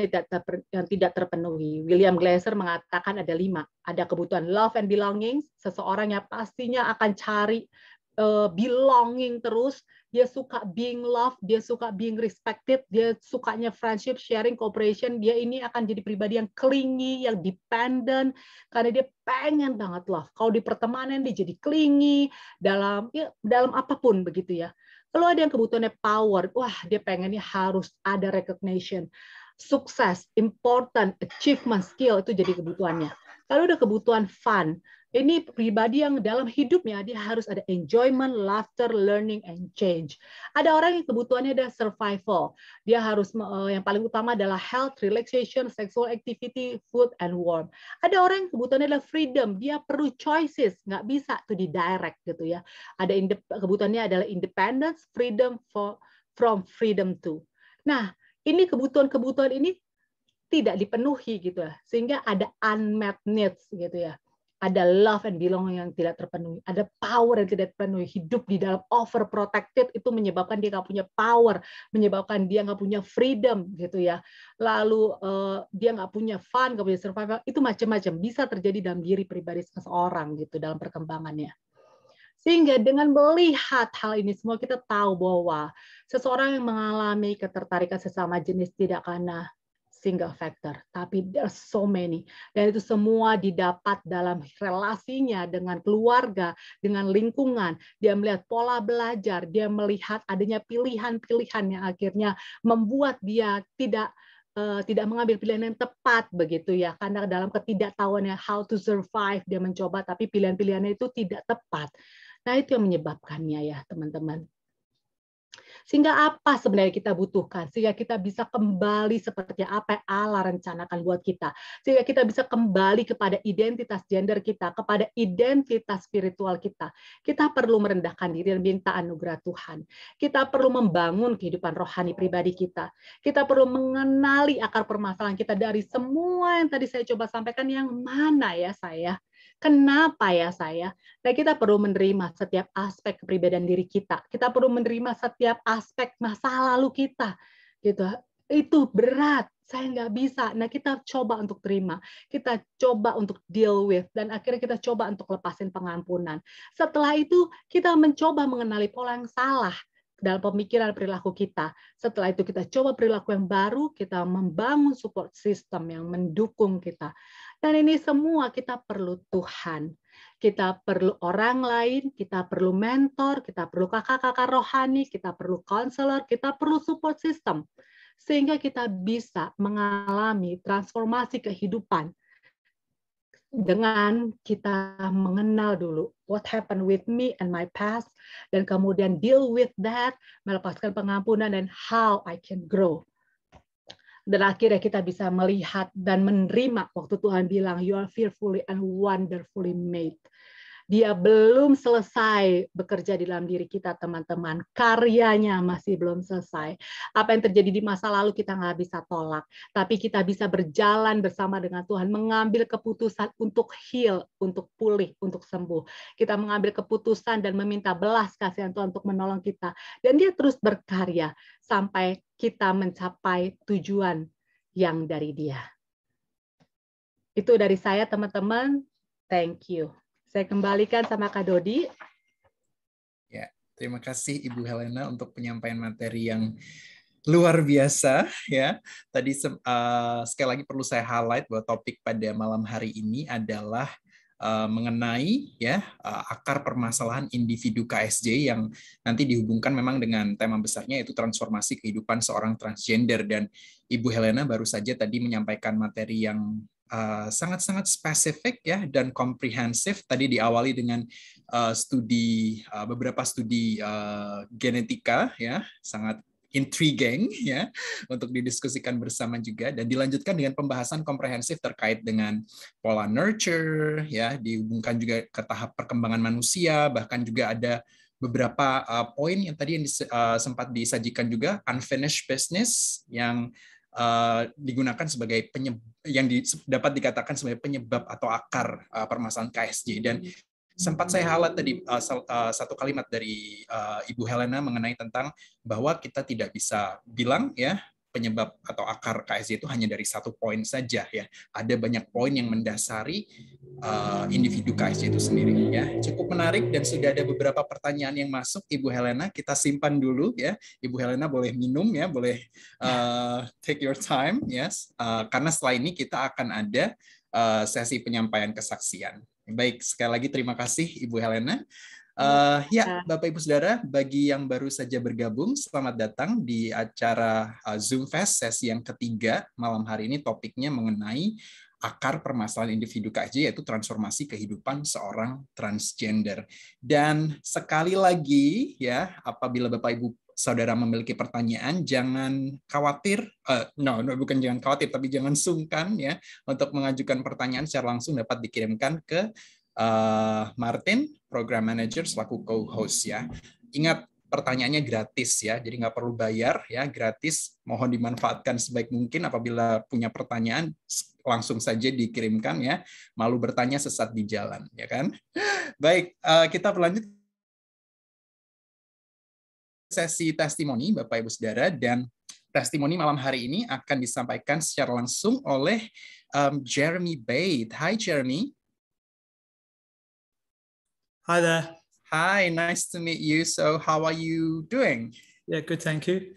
yang tidak terpenuhi. William Glaser mengatakan ada lima. Ada kebutuhan love and belonging. Seseorang yang pastinya akan cari eh, belonging terus dia suka being loved, dia suka being respected, dia sukanya friendship, sharing, cooperation, dia ini akan jadi pribadi yang clingy, yang dependent, karena dia pengen banget love. Kalau di pertemanan dia jadi clingy, dalam ya, dalam apapun begitu ya. Kalau ada yang kebutuhannya power, wah dia pengennya harus ada recognition, sukses, important, achievement, skill, itu jadi kebutuhannya. Kalau udah kebutuhan fun, ini pribadi yang dalam hidupnya dia harus ada enjoyment, laughter, learning, and change. Ada orang yang kebutuhannya ada survival. Dia harus eh, yang paling utama adalah health, relaxation, sexual activity, food, and warm. Ada orang yang kebutuhannya adalah freedom. Dia perlu choices, nggak bisa tuh di direct gitu ya. Ada kebutuhannya adalah independence, freedom for from freedom to. Nah, ini kebutuhan-kebutuhan ini tidak dipenuhi gitu ya. Sehingga ada unmet needs gitu ya ada love and belong yang tidak terpenuhi, ada power yang tidak terpenuhi, hidup di dalam overprotected itu menyebabkan dia nggak punya power, menyebabkan dia nggak punya freedom gitu ya, lalu uh, dia nggak punya fun, nggak punya survival, itu macam-macam bisa terjadi dalam diri pribadi seseorang gitu dalam perkembangannya. Sehingga dengan melihat hal ini semua kita tahu bahwa seseorang yang mengalami ketertarikan sesama jenis tidak karena ah, single factor, tapi there are so many. Dan itu semua didapat dalam relasinya dengan keluarga, dengan lingkungan. Dia melihat pola belajar, dia melihat adanya pilihan-pilihan yang akhirnya membuat dia tidak eh, tidak mengambil pilihan yang tepat begitu ya karena dalam ketidaktahuannya how to survive dia mencoba tapi pilihan-pilihannya itu tidak tepat nah itu yang menyebabkannya ya teman-teman sehingga apa sebenarnya kita butuhkan? Sehingga kita bisa kembali seperti apa yang Allah rencanakan buat kita. Sehingga kita bisa kembali kepada identitas gender kita, kepada identitas spiritual kita. Kita perlu merendahkan diri dan minta anugerah Tuhan. Kita perlu membangun kehidupan rohani pribadi kita. Kita perlu mengenali akar permasalahan kita dari semua yang tadi saya coba sampaikan yang mana ya saya Kenapa ya saya? Nah, kita perlu menerima setiap aspek kepribadian diri kita. Kita perlu menerima setiap aspek masa lalu kita. Gitu. Itu berat. Saya nggak bisa. Nah, kita coba untuk terima. Kita coba untuk deal with. Dan akhirnya kita coba untuk lepasin pengampunan. Setelah itu, kita mencoba mengenali pola yang salah dalam pemikiran perilaku kita. Setelah itu kita coba perilaku yang baru, kita membangun support system yang mendukung kita. Dan ini semua kita perlu Tuhan. Kita perlu orang lain, kita perlu mentor, kita perlu kakak-kakak rohani, kita perlu konselor, kita perlu support system. Sehingga kita bisa mengalami transformasi kehidupan dengan kita mengenal dulu what happened with me and my past dan kemudian deal with that melepaskan pengampunan dan how I can grow dan akhirnya kita bisa melihat dan menerima waktu Tuhan bilang you are fearfully and wonderfully made dia belum selesai bekerja di dalam diri kita, teman-teman. Karyanya masih belum selesai. Apa yang terjadi di masa lalu kita nggak bisa tolak, tapi kita bisa berjalan bersama dengan Tuhan, mengambil keputusan untuk heal, untuk pulih, untuk sembuh. Kita mengambil keputusan dan meminta belas kasihan Tuhan untuk menolong kita. Dan dia terus berkarya sampai kita mencapai tujuan yang dari dia. Itu dari saya, teman-teman. Thank you. Saya kembalikan sama Kak Dodi. Ya, terima kasih Ibu Helena untuk penyampaian materi yang luar biasa ya. Tadi uh, sekali lagi perlu saya highlight bahwa topik pada malam hari ini adalah eh, mengenai ya eh, akar permasalahan individu KSJ yang nanti dihubungkan memang dengan tema besarnya yaitu transformasi kehidupan seorang transgender dan Ibu Helena baru saja tadi menyampaikan materi yang Eh, sangat-sangat uh, spesifik ya dan komprehensif. Tadi diawali dengan uh, studi uh, beberapa studi uh, genetika ya, sangat intriguing ya untuk didiskusikan bersama juga dan dilanjutkan dengan pembahasan komprehensif terkait dengan pola nurture ya dihubungkan juga ke tahap perkembangan manusia bahkan juga ada beberapa uh, poin yang tadi yang dis, uh, sempat disajikan juga unfinished business yang uh, digunakan sebagai penyebab yang di, dapat dikatakan sebagai penyebab atau akar uh, permasalahan KSJ dan hmm. sempat saya halat tadi uh, satu kalimat dari uh, Ibu Helena mengenai tentang bahwa kita tidak bisa bilang ya penyebab atau akar KSJ itu hanya dari satu poin saja ya. Ada banyak poin yang mendasari uh, individu KSJ itu sendiri ya. Cukup menarik dan sudah ada beberapa pertanyaan yang masuk Ibu Helena, kita simpan dulu ya. Ibu Helena boleh minum ya, boleh uh, take your time yes. Uh, karena setelah ini kita akan ada uh, sesi penyampaian kesaksian. Baik, sekali lagi terima kasih Ibu Helena. Uh, ya, iya. Bapak Ibu Saudara, bagi yang baru saja bergabung, selamat datang di acara eh, Zoom Fest sesi yang ketiga malam hari ini. Topiknya mengenai akar permasalahan individu KJ yaitu transformasi kehidupan seorang transgender. Dan sekali lagi ya, apabila Bapak Ibu saudara memiliki pertanyaan, jangan khawatir, uh, no, no, bukan jangan khawatir, tapi jangan sungkan ya untuk mengajukan pertanyaan secara langsung dapat dikirimkan ke uh, Martin, program manager selaku co-host ya. Ingat pertanyaannya gratis ya, jadi nggak perlu bayar ya, gratis. Mohon dimanfaatkan sebaik mungkin apabila punya pertanyaan langsung saja dikirimkan ya. Malu bertanya sesat di jalan ya kan. Baik, uh, kita berlanjut sesi testimoni Bapak Ibu Saudara dan testimoni malam hari ini akan disampaikan secara langsung oleh um, Jeremy Bate. Hai Jeremy. Hi there. Hi, nice to meet you. So, how are you doing? Yeah, good, thank you.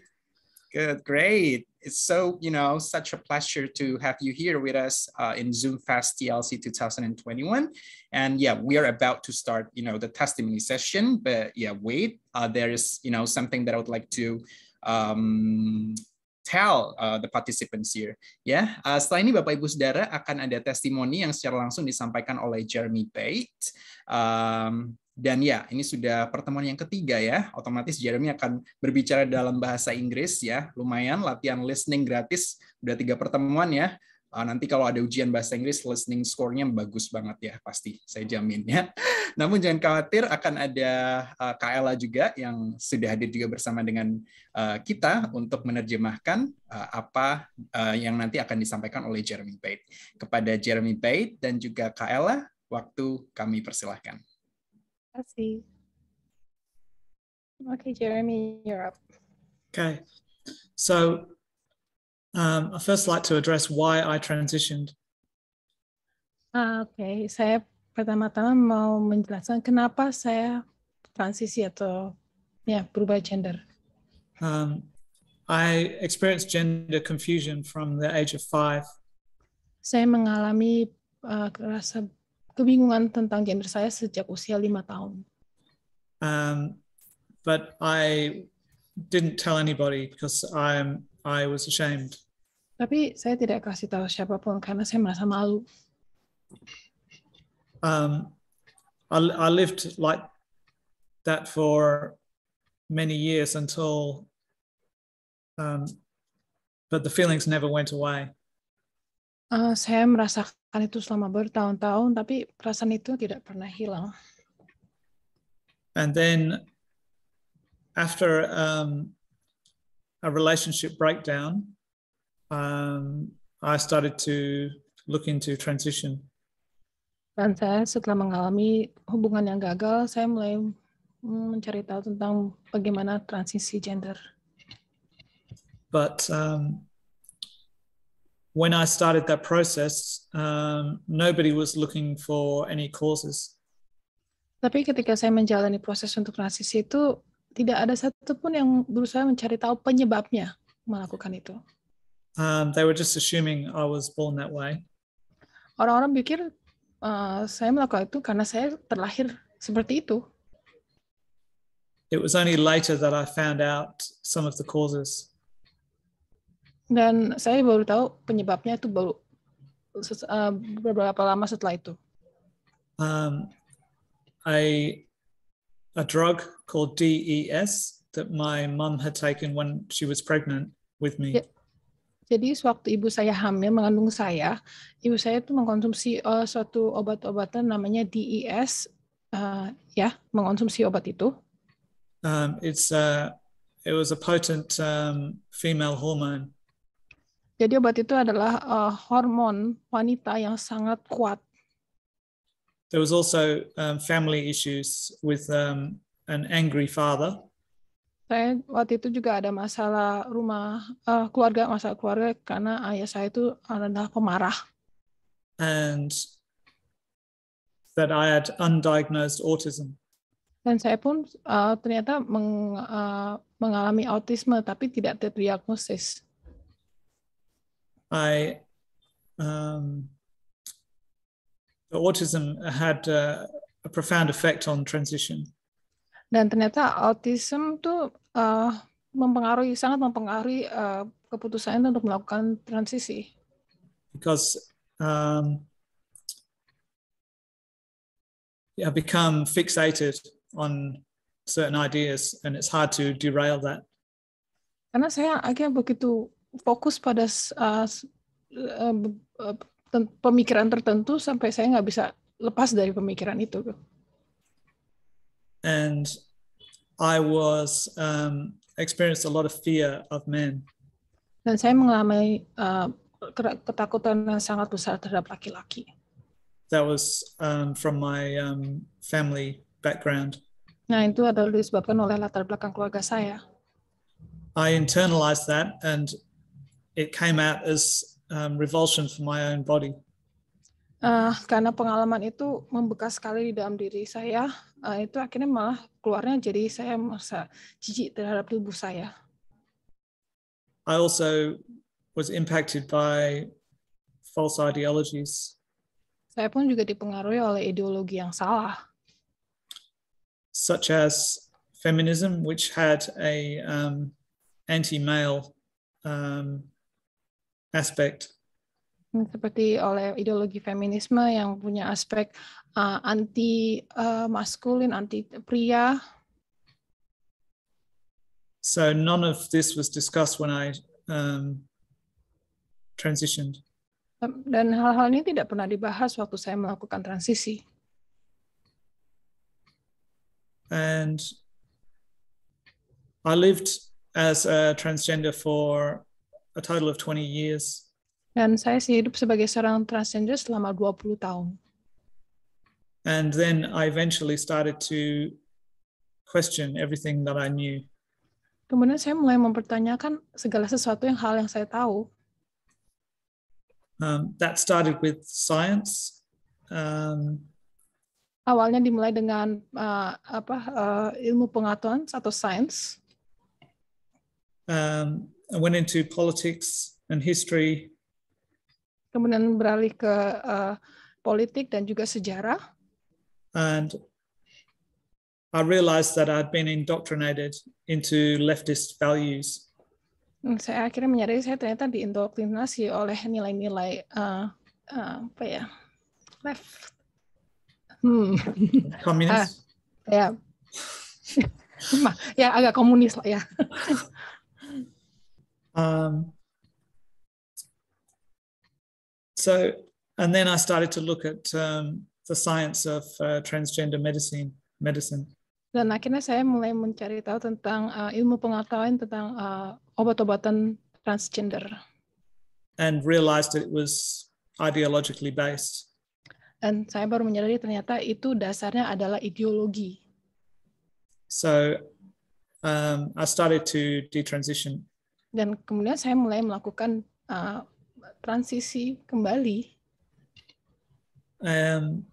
Good, great. It's so, you know, such a pleasure to have you here with us uh, in Zoom Fast TLC 2021. And yeah, we are about to start, you know, the testimony session, but yeah, wait, uh, there is, you know, something that I would like to um, tell uh, the participants here. Ya, yeah. uh, setelah ini Bapak Ibu Saudara akan ada testimoni yang secara langsung disampaikan oleh Jeremy Pate. Um, dan ya, ini sudah pertemuan yang ketiga ya. Otomatis Jeremy akan berbicara dalam bahasa Inggris ya. Lumayan latihan listening gratis udah tiga pertemuan ya. Ah, nanti kalau ada ujian bahasa Inggris, listening score-nya bagus banget ya, pasti saya jamin ya. Namun jangan khawatir, akan ada uh, ah, KLA juga yang sudah hadir juga bersama dengan ah, kita untuk menerjemahkan apa yang nanti akan disampaikan oleh Jeremy Bate. Kepada Jeremy Bate dan juga KLA, waktu kami persilahkan. Terima kasih. Okay, Jeremy, you're up. Okay. So Um, I first like to address why I transitioned. Uh, ah, okay, saya pertama-tama mau menjelaskan kenapa saya transisi atau ya berubah gender. Um, I experienced gender confusion from the age of five. Saya mengalami uh, rasa kebingungan tentang gender saya sejak usia lima tahun. Um, but I didn't tell anybody because I'm I was ashamed tapi saya tidak kasih tahu siapapun karena saya merasa malu. Um, I, I lived like that for many years until, um, but the feelings never went away. Uh, saya merasakan itu selama bertahun-tahun, tapi perasaan itu tidak pernah hilang. And then, after um, a relationship breakdown, um, I started to look into transition. Dan saya setelah mengalami hubungan yang gagal, saya mulai hmm, mencari tahu tentang bagaimana transisi gender. But um, when I started that process, um, nobody was looking for any causes. Tapi ketika saya menjalani proses untuk transisi itu, tidak ada satupun yang berusaha mencari tahu penyebabnya melakukan itu. Um, they were just assuming I was born that way. Orang-orang pikir uh, saya melakukan itu karena saya terlahir seperti itu. It was only later that I found out some of the causes. Dan saya baru tahu penyebabnya itu baru uh, beberapa lama setelah itu. Um, a a drug called DES that my mum had taken when she was pregnant with me. Yeah. Jadi sewaktu ibu saya hamil mengandung saya, ibu saya itu mengkonsumsi uh, suatu obat-obatan namanya DES, uh, eh, ya, mengkonsumsi obat itu. Um, it's a, it was a potent um, female hormone. Jadi obat itu adalah uh, hormon wanita yang sangat kuat. There was also um, family issues with um, an angry father saya waktu itu juga ada masalah rumah uh, keluarga masalah keluarga karena ayah saya itu adalah pemarah and that I had undiagnosed autism dan saya pun uh, ternyata meng, uh, mengalami autisme tapi tidak terdiagnosis I um, the autism had a, uh, a profound effect on transition dan ternyata autism tuh uh, mempengaruhi sangat mempengaruhi uh, eh, keputusan untuk melakukan transisi. Because um, yeah, become fixated on certain ideas and it's hard to derail that. Karena saya akhirnya begitu fokus pada uh, pemikiran tertentu sampai saya nggak bisa lepas dari pemikiran itu. Gitu and I was um, experienced a lot of fear of men. Dan saya mengalami uh, ketakutan yang sangat besar terhadap laki-laki. That was um, from my um, family background. Nah, itu adalah disebabkan oleh latar belakang keluarga saya. I internalized that and it came out as um, revulsion for my own body uh, karena pengalaman itu membekas sekali di dalam diri saya, uh, itu akhirnya malah keluarnya jadi saya merasa jijik terhadap tubuh saya. I also was impacted by false ideologies. Saya pun juga dipengaruhi oleh ideologi yang salah. Such as feminism, which had a um, anti-male um, aspect seperti oleh ideologi feminisme yang punya aspek uh, anti uh, maskulin, anti pria. So none of this was discussed when I um, transitioned. Um, dan hal-hal ini tidak pernah dibahas waktu saya melakukan transisi. And I lived as a transgender for a total of 20 years. Dan saya sih hidup sebagai seorang transgender selama 20 tahun. And then I eventually started to question everything that I knew. Kemudian saya mulai mempertanyakan segala sesuatu yang hal yang saya tahu. Um, that started with science. Um, Awalnya dimulai dengan uh, apa uh, ilmu pengetahuan atau science. Um, I went into politics and history kemudian beralih ke uh, politik dan juga sejarah. And I realized that I'd been indoctrinated into leftist values. Hmm, saya akhirnya menyadari saya ternyata diindoktrinasi oleh nilai-nilai uh, uh, apa ya left. Hmm. Komunis. uh, ya. ya agak komunis lah ya. um, So, and then I started to look at um, the science of uh, transgender medicine. Medicine. Dan akhirnya saya mulai mencari tahu tentang uh, ilmu pengetahuan tentang uh, obat-obatan transgender. And realized that it was ideologically based. Dan saya baru menyadari ternyata itu dasarnya adalah ideologi. So um, I started to detransition. Dan kemudian saya mulai melakukan uh, transisi kembali? Um,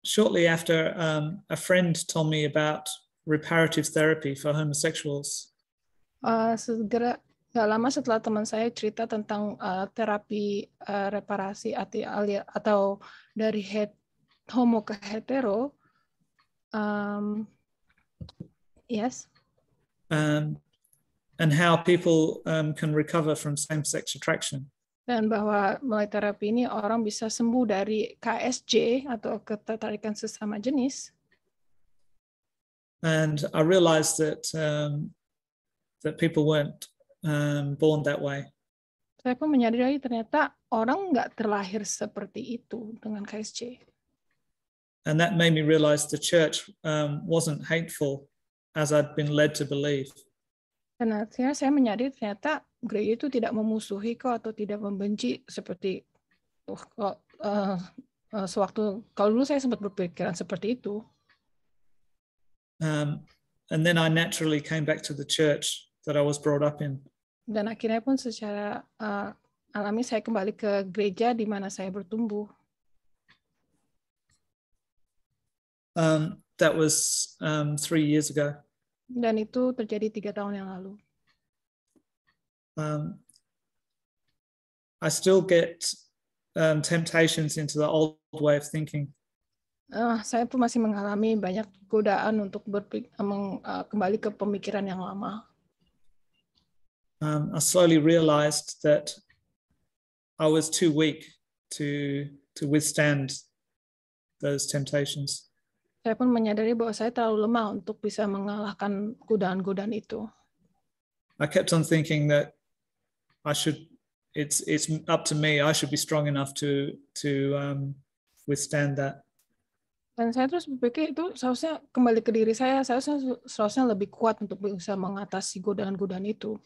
shortly after, um, a friend told me about reparative therapy for homosexuals. Uh, segera gak lama setelah teman saya cerita tentang uh, terapi uh, reparasi ati, alia, atau dari het, homo ke hetero. Um, yes. Um, and how people um, can recover from same-sex attraction. Dan bahwa melalui terapi ini orang bisa sembuh dari KSJ atau ketertarikan sesama jenis. And I realized that um, that people weren't um, born that way. Saya pun menyadari ternyata orang nggak terlahir seperti itu dengan KSJ. And that made me realize the church um, wasn't hateful as I'd been led to believe. Karena akhirnya saya menyadari ternyata gereja itu tidak memusuhi kok atau tidak membenci seperti uh, kok, uh, uh, sewaktu kalau dulu saya sempat berpikiran seperti itu. Um, and then I naturally came back to the church that I was brought up in. Dan akhirnya pun secara uh, alami saya kembali ke gereja di mana saya bertumbuh. Um, that was um, three years ago. Dan itu terjadi tiga tahun yang lalu. Um, I still get um, temptations into the old way of thinking. Uh, saya pun masih mengalami banyak godaan untuk berpik- uh, kembali ke pemikiran yang lama. Um, I slowly realized that I was too weak to to withstand those temptations saya pun menyadari bahwa saya terlalu lemah untuk bisa mengalahkan godaan-godaan itu. I kept on thinking that I should it's it's up to me. I should be strong enough to to um, withstand that. Dan saya terus berpikir itu seharusnya kembali ke diri saya, saya seharusnya, lebih kuat untuk bisa mengatasi godaan-godaan itu.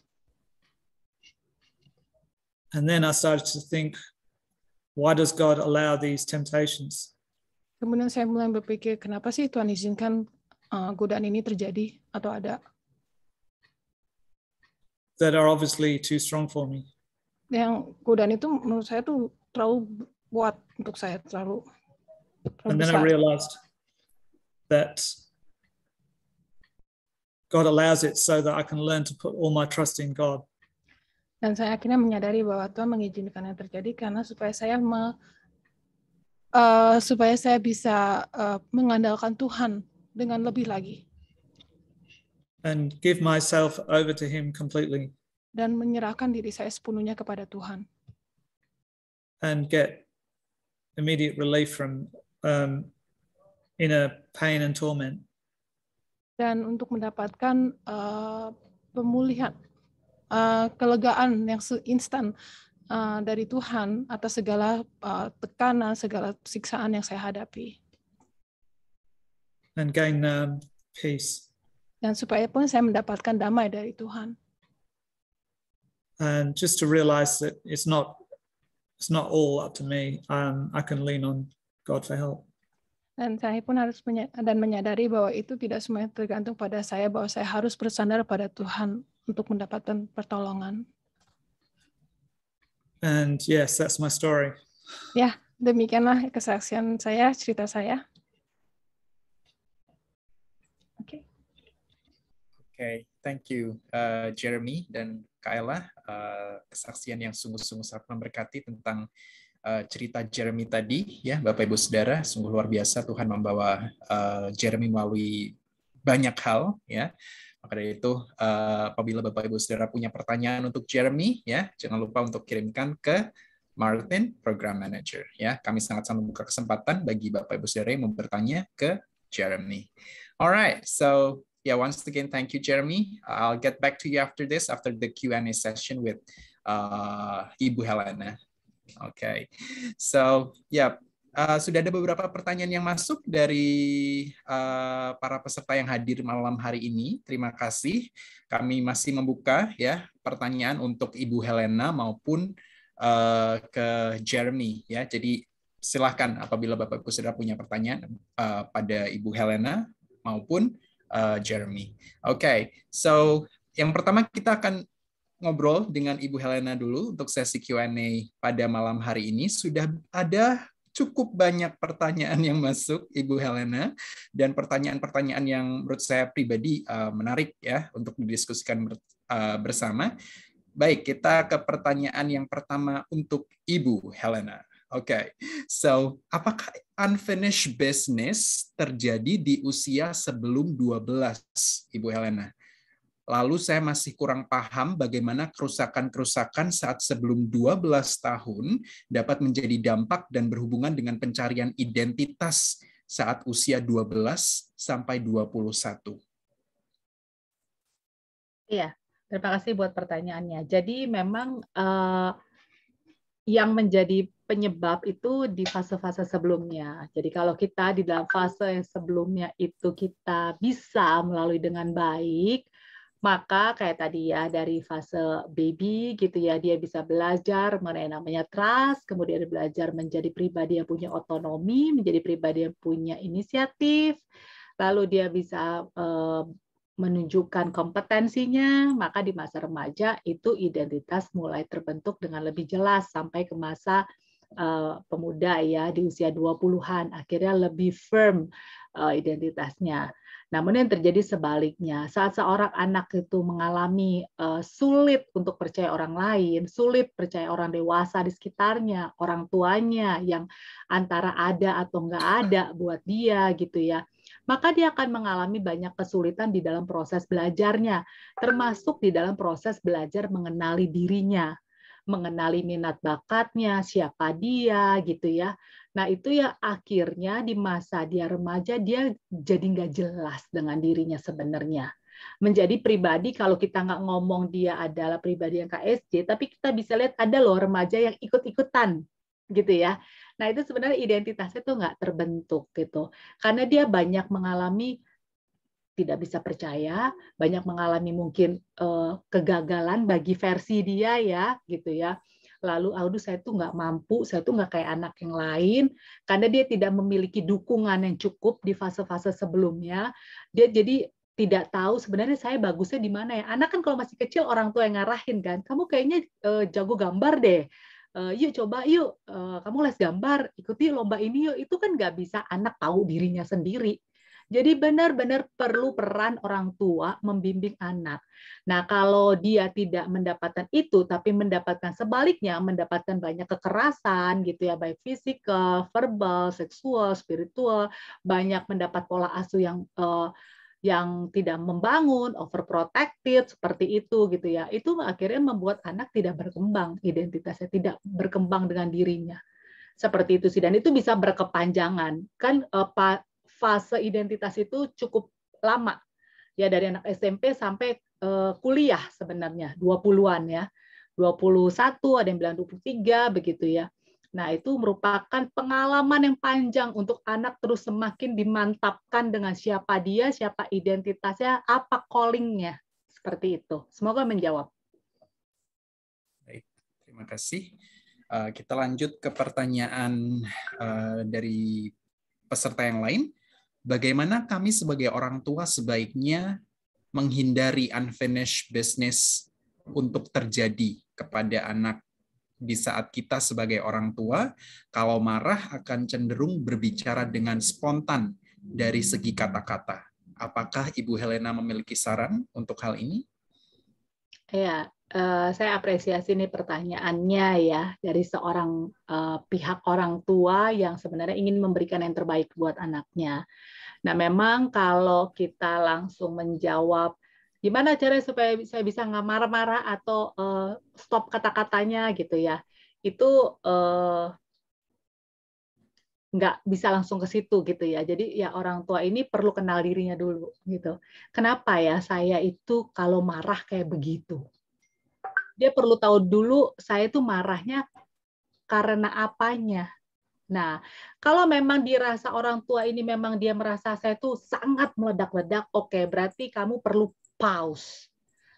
And then I started to think, why does God allow these temptations? Kemudian saya mulai berpikir, kenapa sih Tuhan izinkan uh, godaan ini terjadi atau ada? That are obviously too strong for me. Yang godaan itu menurut saya tuh terlalu buat untuk saya terlalu. terlalu And then I realized that God allows it so that I can learn to put all my trust in God. Dan saya akhirnya menyadari bahwa Tuhan mengizinkan yang terjadi karena supaya saya me uh, supaya saya bisa uh, mengandalkan Tuhan dengan lebih lagi. And give myself over to Him completely. Dan menyerahkan diri saya sepenuhnya kepada Tuhan. And get immediate relief from um, inner pain and torment. Dan untuk mendapatkan uh, pemulihan, uh, kelegaan yang instan Eh, dari Tuhan atas segala eh, tekanan, segala siksaan yang saya hadapi. And gain um, peace. Dan supaya pun saya mendapatkan damai dari Tuhan. And just to realize that it's not it's not all up to me. Um, I can lean on God for help. Dan saya pun harus dan menyadari bahwa itu tidak semuanya tergantung pada saya, bahwa saya harus bersandar pada Tuhan untuk mendapatkan pertolongan. And yes, that's my story. Ya, demikianlah kesaksian saya, cerita saya. Oke. Okay. Oke, okay, thank you uh, Jeremy dan Kayla Uh, kesaksian yang sungguh-sungguh sangat memberkati tentang uh, cerita Jeremy tadi ya Bapak Ibu Saudara sungguh luar biasa Tuhan membawa uh, Jeremy melalui banyak hal ya maka dari itu, uh, apabila Bapak Ibu Saudara punya pertanyaan untuk Jeremy, ya jangan lupa untuk kirimkan ke Martin Program Manager. Ya, kami sangat-sangat membuka kesempatan bagi Bapak Ibu Saudara yang bertanya ke Jeremy. Alright, so yeah, once again, thank you, Jeremy. I'll get back to you after this, after the Q&A session with uh, Ibu Helena. Okay, so yeah. Eh, sudah ada beberapa pertanyaan yang masuk dari uh, para peserta yang hadir malam hari ini. Terima kasih. Kami masih membuka ya pertanyaan untuk Ibu Helena maupun uh, ke Jeremy ya. Jadi silahkan apabila Bapak Ibu sudah punya pertanyaan uh, pada Ibu Helena maupun uh, Jeremy. Oke, okay. so yang pertama kita akan ngobrol dengan Ibu Helena dulu untuk sesi Q&A pada malam hari ini. Sudah ada cukup banyak pertanyaan yang masuk, Ibu Helena, dan pertanyaan-pertanyaan yang menurut saya pribadi uh, menarik ya untuk didiskusikan ber, uh, bersama. Baik, kita ke pertanyaan yang pertama untuk Ibu Helena. Oke, okay. so apakah unfinished business terjadi di usia sebelum 12, Ibu Helena? Lalu saya masih kurang paham bagaimana kerusakan-kerusakan saat sebelum 12 tahun dapat menjadi dampak dan berhubungan dengan pencarian identitas saat usia 12 sampai 21. Iya, terima kasih buat pertanyaannya. Jadi memang uh, yang menjadi penyebab itu di fase-fase sebelumnya. Jadi kalau kita di dalam fase yang sebelumnya itu kita bisa melalui dengan baik, maka kayak tadi ya dari fase baby gitu ya dia bisa belajar mengenai namanya trust, kemudian belajar menjadi pribadi yang punya otonomi, menjadi pribadi yang punya inisiatif, lalu dia bisa uh, menunjukkan kompetensinya, maka di masa remaja itu identitas mulai terbentuk dengan lebih jelas sampai ke masa Eh, pemuda ya di usia 20-an akhirnya lebih firm eh, identitasnya. Namun yang terjadi sebaliknya, saat seorang anak itu mengalami eh, sulit untuk percaya orang lain, sulit percaya orang dewasa di sekitarnya, orang tuanya yang antara ada atau enggak ada buat dia gitu ya. Maka dia akan mengalami banyak kesulitan di dalam proses belajarnya, termasuk di dalam proses belajar mengenali dirinya mengenali minat bakatnya, siapa dia gitu ya. Nah itu ya akhirnya di masa dia remaja dia jadi nggak jelas dengan dirinya sebenarnya. Menjadi pribadi kalau kita nggak ngomong dia adalah pribadi yang KSJ, tapi kita bisa lihat ada loh remaja yang ikut-ikutan gitu ya. Nah itu sebenarnya identitasnya tuh nggak terbentuk gitu, karena dia banyak mengalami tidak bisa percaya, banyak mengalami mungkin eh, kegagalan bagi versi dia ya, gitu ya. Lalu aldo saya tuh nggak mampu, saya tuh nggak kayak anak yang lain, karena dia tidak memiliki dukungan yang cukup di fase-fase sebelumnya. Dia jadi tidak tahu sebenarnya saya bagusnya di mana ya. Anak kan kalau masih kecil orang tua yang ngarahin kan, kamu kayaknya eh, jago gambar deh. Uh, yuk coba yuk uh, kamu les gambar ikuti lomba ini yuk itu kan nggak bisa anak tahu dirinya sendiri jadi benar-benar perlu peran orang tua membimbing anak. Nah, kalau dia tidak mendapatkan itu tapi mendapatkan sebaliknya, mendapatkan banyak kekerasan gitu ya, baik fisikal, verbal, seksual, spiritual, banyak mendapat pola asuh yang uh, yang tidak membangun, overprotected seperti itu gitu ya. Itu akhirnya membuat anak tidak berkembang, identitasnya tidak berkembang dengan dirinya. Seperti itu sih dan itu bisa berkepanjangan. Kan eh, fase identitas itu cukup lama ya dari anak SMP sampai eh, kuliah sebenarnya 20-an ya. 21, ada yang bilang 23 begitu ya. Nah, itu merupakan pengalaman yang panjang untuk anak terus semakin dimantapkan dengan siapa dia, siapa identitasnya, apa callingnya. Seperti itu. Semoga menjawab. Baik, terima kasih. Eh, kita lanjut ke pertanyaan eh, dari peserta yang lain bagaimana kami sebagai orang tua sebaiknya menghindari unfinished business untuk terjadi kepada anak di saat kita sebagai orang tua kalau marah akan cenderung berbicara dengan spontan dari segi kata-kata. Apakah Ibu Helena memiliki saran untuk hal ini? Ya, Eh, saya apresiasi nih pertanyaannya ya dari seorang uh, pihak orang tua yang sebenarnya ingin memberikan yang terbaik buat anaknya. Nah, memang kalau kita langsung menjawab gimana cara supaya saya bisa nggak marah-marah atau uh, stop kata-katanya gitu ya, itu uh, nggak bisa langsung ke situ gitu ya. Jadi ya orang tua ini perlu kenal dirinya dulu gitu. Kenapa ya saya itu kalau marah kayak begitu? dia perlu tahu dulu saya itu marahnya karena apanya. Nah, kalau memang dirasa orang tua ini memang dia merasa saya itu sangat meledak-ledak, oke, okay, berarti kamu perlu pause.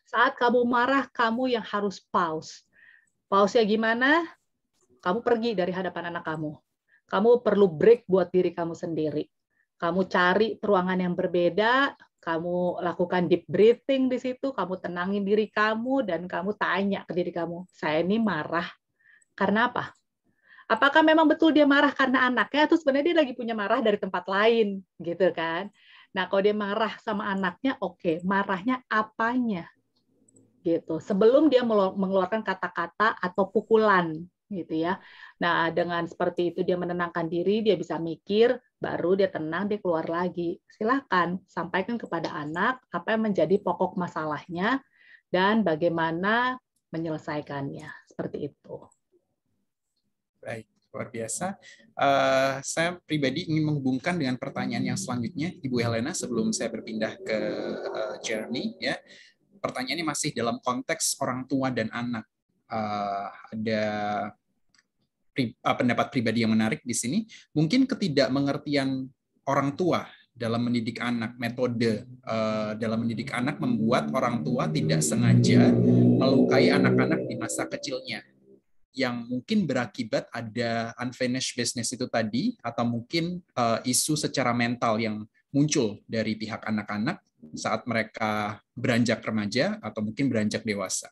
Saat kamu marah, kamu yang harus pause. Pause ya gimana? Kamu pergi dari hadapan anak kamu. Kamu perlu break buat diri kamu sendiri. Kamu cari ruangan yang berbeda, kamu lakukan deep breathing di situ, kamu tenangin diri kamu, dan kamu tanya ke diri kamu, saya ini marah karena apa? Apakah memang betul dia marah karena anaknya atau sebenarnya dia lagi punya marah dari tempat lain, gitu kan? Nah, kalau dia marah sama anaknya, oke, okay, marahnya apanya? Gitu. Sebelum dia mengeluarkan kata-kata atau pukulan, gitu ya. Nah, dengan seperti itu dia menenangkan diri, dia bisa mikir, baru dia tenang, dia keluar lagi. Silahkan sampaikan kepada anak apa yang menjadi pokok masalahnya dan bagaimana menyelesaikannya. Seperti itu. Baik, luar biasa. Uh, saya pribadi ingin menghubungkan dengan pertanyaan yang selanjutnya, Ibu Helena, sebelum saya berpindah ke uh, Jeremy. Ya. Pertanyaannya masih dalam konteks orang tua dan anak. Uh, ada pri, uh, pendapat pribadi yang menarik di sini, mungkin ketidakmengertian orang tua dalam mendidik anak, metode uh, dalam mendidik anak membuat orang tua tidak sengaja melukai anak-anak di masa kecilnya yang mungkin berakibat ada unfinished business itu tadi atau mungkin uh, isu secara mental yang muncul dari pihak anak-anak saat mereka beranjak remaja atau mungkin beranjak dewasa.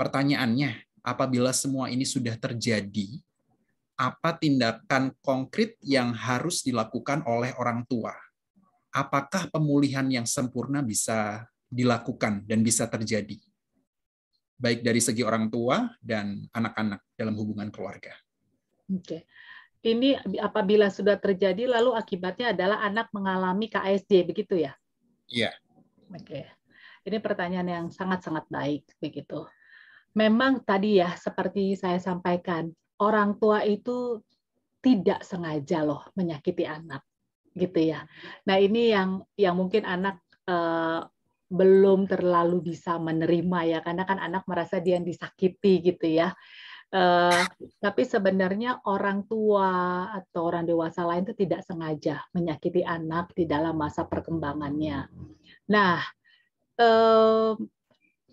Pertanyaannya, apabila semua ini sudah terjadi, apa tindakan konkret yang harus dilakukan oleh orang tua. Apakah pemulihan yang sempurna bisa dilakukan dan bisa terjadi, baik dari segi orang tua dan anak-anak dalam hubungan keluarga. Oke. Ini apabila sudah terjadi, lalu akibatnya adalah anak mengalami KSJ, begitu ya? Iya. Oke. Ini pertanyaan yang sangat-sangat baik, begitu. Memang tadi ya, seperti saya sampaikan, orang tua itu tidak sengaja loh menyakiti anak gitu ya. Nah ini yang yang mungkin anak eh, belum terlalu bisa menerima ya karena kan anak merasa dia yang disakiti gitu ya. Eh, tapi sebenarnya orang tua atau orang dewasa lain itu tidak sengaja menyakiti anak di dalam masa perkembangannya. Nah eh,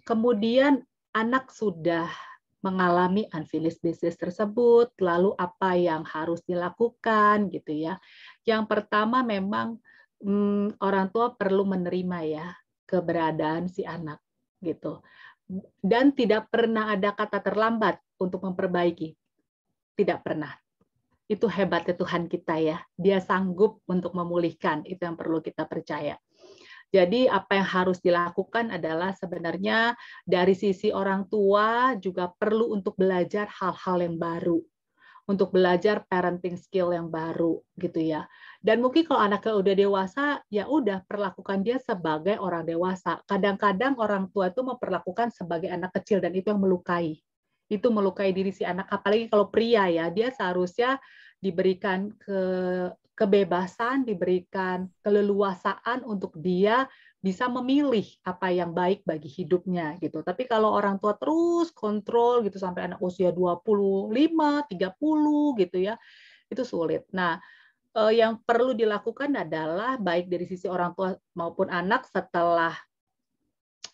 kemudian anak sudah mengalami unfinished business tersebut, lalu apa yang harus dilakukan gitu ya. Yang pertama memang hmm, orang tua perlu menerima ya keberadaan si anak gitu. Dan tidak pernah ada kata terlambat untuk memperbaiki. Tidak pernah. Itu hebatnya Tuhan kita ya. Dia sanggup untuk memulihkan. Itu yang perlu kita percaya. Jadi apa yang harus dilakukan adalah sebenarnya dari sisi orang tua juga perlu untuk belajar hal-hal yang baru untuk belajar parenting skill yang baru gitu ya. Dan mungkin kalau anaknya udah dewasa, ya udah perlakukan dia sebagai orang dewasa. Kadang-kadang orang tua itu memperlakukan sebagai anak kecil dan itu yang melukai. Itu melukai diri si anak apalagi kalau pria ya, dia seharusnya diberikan ke kebebasan, diberikan keleluasaan untuk dia bisa memilih apa yang baik bagi hidupnya gitu. Tapi kalau orang tua terus kontrol gitu sampai anak usia 25, 30 gitu ya, itu sulit. Nah, eh, yang perlu dilakukan adalah baik dari sisi orang tua maupun anak setelah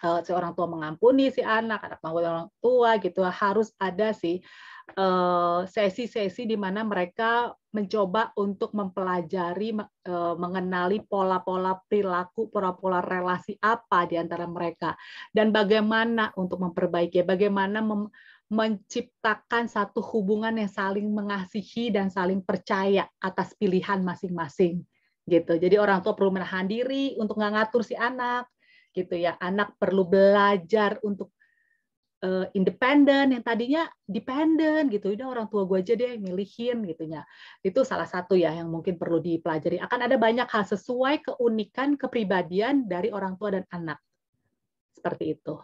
eh, seorang tua mengampuni si anak, anak mengampuni orang tua gitu harus ada sih Eh, sesi-sesi di mana mereka mencoba untuk mempelajari eh, mengenali pola-pola perilaku, pola-pola relasi apa di antara mereka dan bagaimana untuk memperbaiki, bagaimana mem menciptakan satu hubungan yang saling mengasihi dan saling percaya atas pilihan masing-masing gitu. Jadi orang tua perlu menahan diri untuk nggak ngatur si anak gitu ya. Anak perlu belajar untuk uh, eh, independen yang tadinya dependen gitu udah orang tua gue aja deh yang milihin gitunya itu salah satu ya yang mungkin perlu dipelajari akan ada banyak hal sesuai keunikan kepribadian dari orang tua dan anak seperti itu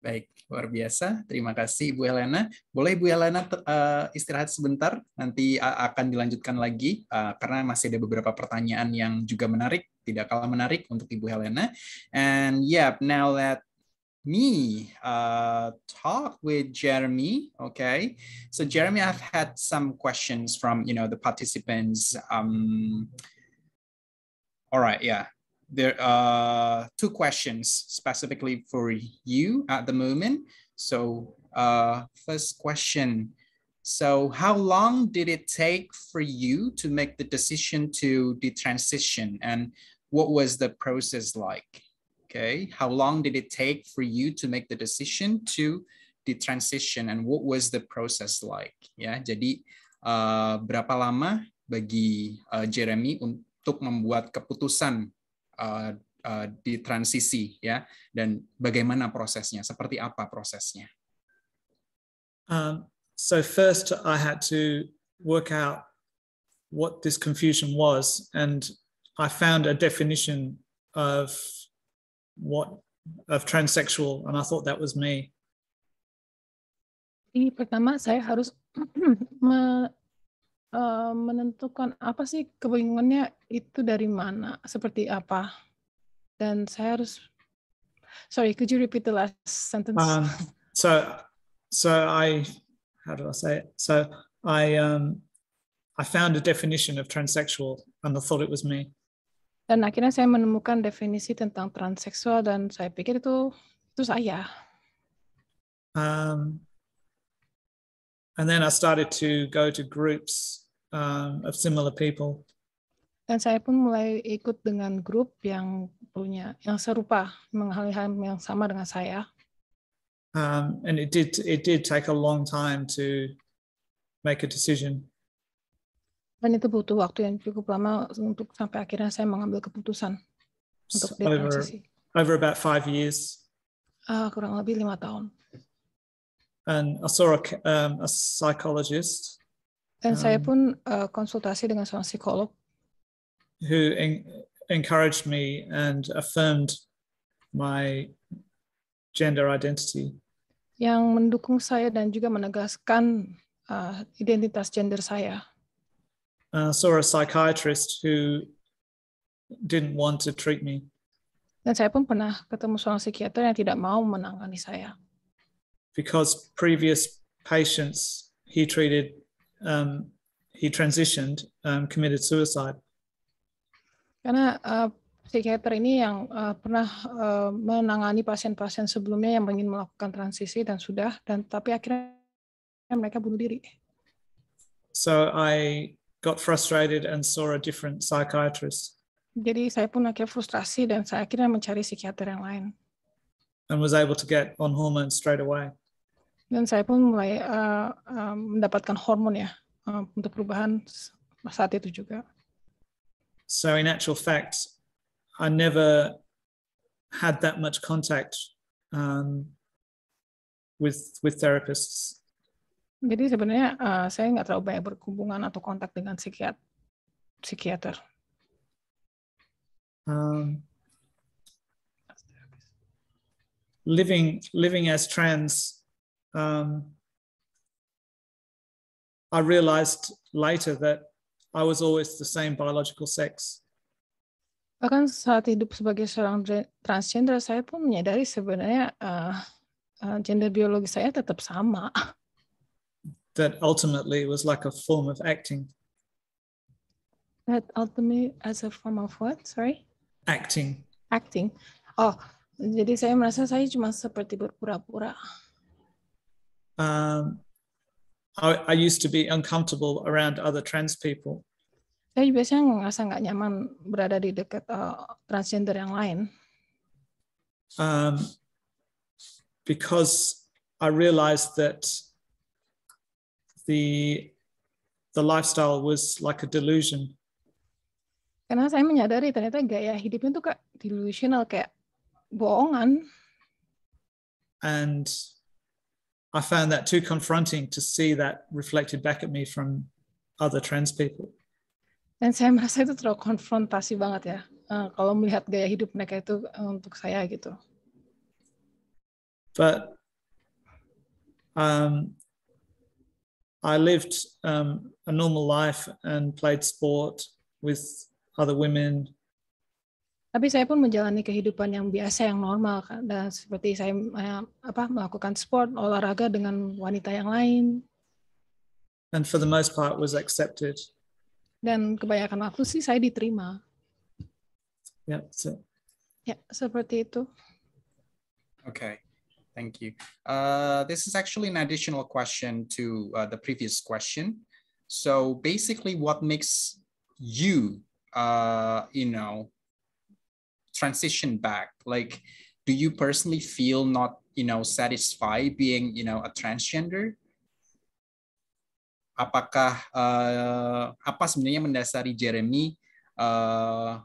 Baik, luar biasa. Terima kasih Bu Helena. Boleh Bu Helena uh, istirahat sebentar, nanti akan dilanjutkan lagi uh, karena masih ada beberapa pertanyaan yang juga menarik, tidak kalah menarik untuk Ibu Helena. And yeah, now that me uh, talk with Jeremy. Okay, so Jeremy, I've had some questions from you know the participants. Um, all right, yeah, there are uh, two questions specifically for you at the moment. So uh, first question. So how long did it take for you to make the decision to the transition and what was the process like? Okay, how long did it take for you to make the decision to the transition and what was the process like? Ya, jadi uh, berapa lama bagi uh, Jeremy untuk membuat keputusan uh, uh, di transisi ya dan bagaimana prosesnya? Seperti apa prosesnya? Um, so first, I had to work out what this confusion was, and I found a definition of what of transsexual, and I thought that was me. Di pertama saya harus me, uh, menentukan apa sih kebingungannya itu dari mana, seperti apa, dan saya harus. Sorry, could you repeat the last sentence? Um, so, so I, how did I say it? So I, um, I found a definition of transsexual, and I thought it was me. Dan akhirnya saya menemukan definisi tentang transseksual dan saya pikir itu itu saya. Um, and then I started to go to groups um, of similar people. Dan saya pun mulai ikut dengan grup yang punya yang serupa mengalami hal yang sama dengan saya. Um, and it did it did take a long time to make a decision. Dan itu butuh waktu yang cukup lama untuk sampai akhirnya saya mengambil keputusan untuk so over, over about five years. Uh, kurang lebih lima tahun. And I saw a, um, a psychologist. Dan um, saya pun uh, konsultasi dengan seorang psikolog. Who en encouraged me and affirmed my gender identity. Yang mendukung saya dan juga menegaskan uh, identitas gender saya. uh, saw a psychiatrist who didn't want to treat me. Dan saya pun pernah ketemu seorang psikiater yang tidak mau menangani saya. Because previous patients he treated, um, he transitioned, um, committed suicide. Karena uh, psikiater ini yang uh, pernah uh, menangani pasien-pasien sebelumnya yang ingin melakukan transisi dan sudah dan tapi akhirnya mereka bunuh diri. So I got frustrated and saw a different psychiatrist. Jadi saya pun akhirnya frustrasi dan saya akhirnya mencari psikiater yang lain. And was able to get on hormones straight away. Dan saya pun mulai uh, uh, mendapatkan hormon ya uh, untuk perubahan saat itu juga. So in actual fact, I never had that much contact um, with with therapists Jadi sebenarnya uh, saya nggak terlalu banyak berhubungan atau kontak dengan psikiat psikiater. Um, living living as trans, um, I realized later that I was always the same biological sex. Bahkan saat hidup sebagai seorang transgender, saya pun menyadari sebenarnya uh, gender biologi saya tetap sama. that ultimately was like a form of acting. That ultimately as a form of what? Sorry. Acting. Acting. Oh, jadi saya merasa saya cuma seperti berpura-pura. Um, I, I used to be uncomfortable around other trans people. Saya biasanya ngerasa nggak nyaman berada di dekat uh, transgender yang lain. Um, because I realized that the the lifestyle was like a delusion. Karena saya menyadari ternyata gaya hidupnya tuh kayak delusional kayak bohongan. And I found that too confronting to see that reflected back at me from other trans people. Dan saya merasa itu terlalu konfrontasi banget ya uh, kalau melihat gaya hidup mereka itu eh, untuk saya gitu. But um, I lived um, a normal life and played sport with other women. Tapi saya pun menjalani kehidupan yang biasa, yang normal, dan seperti saya eh, apa melakukan sport, olahraga dengan wanita yang lain. And for the most part was accepted. Dan kebanyakan waktu sih saya diterima. Ya, yeah, so. ya seperti itu. Okay. Thank you. Uh, this is actually an additional question to uh, the previous question. So basically what makes you, uh, you know, transition back? Like, do you personally feel not, you know, satisfied being, you know, a transgender? Apakah, uh, apa sebenarnya mendasari Jeremy uh,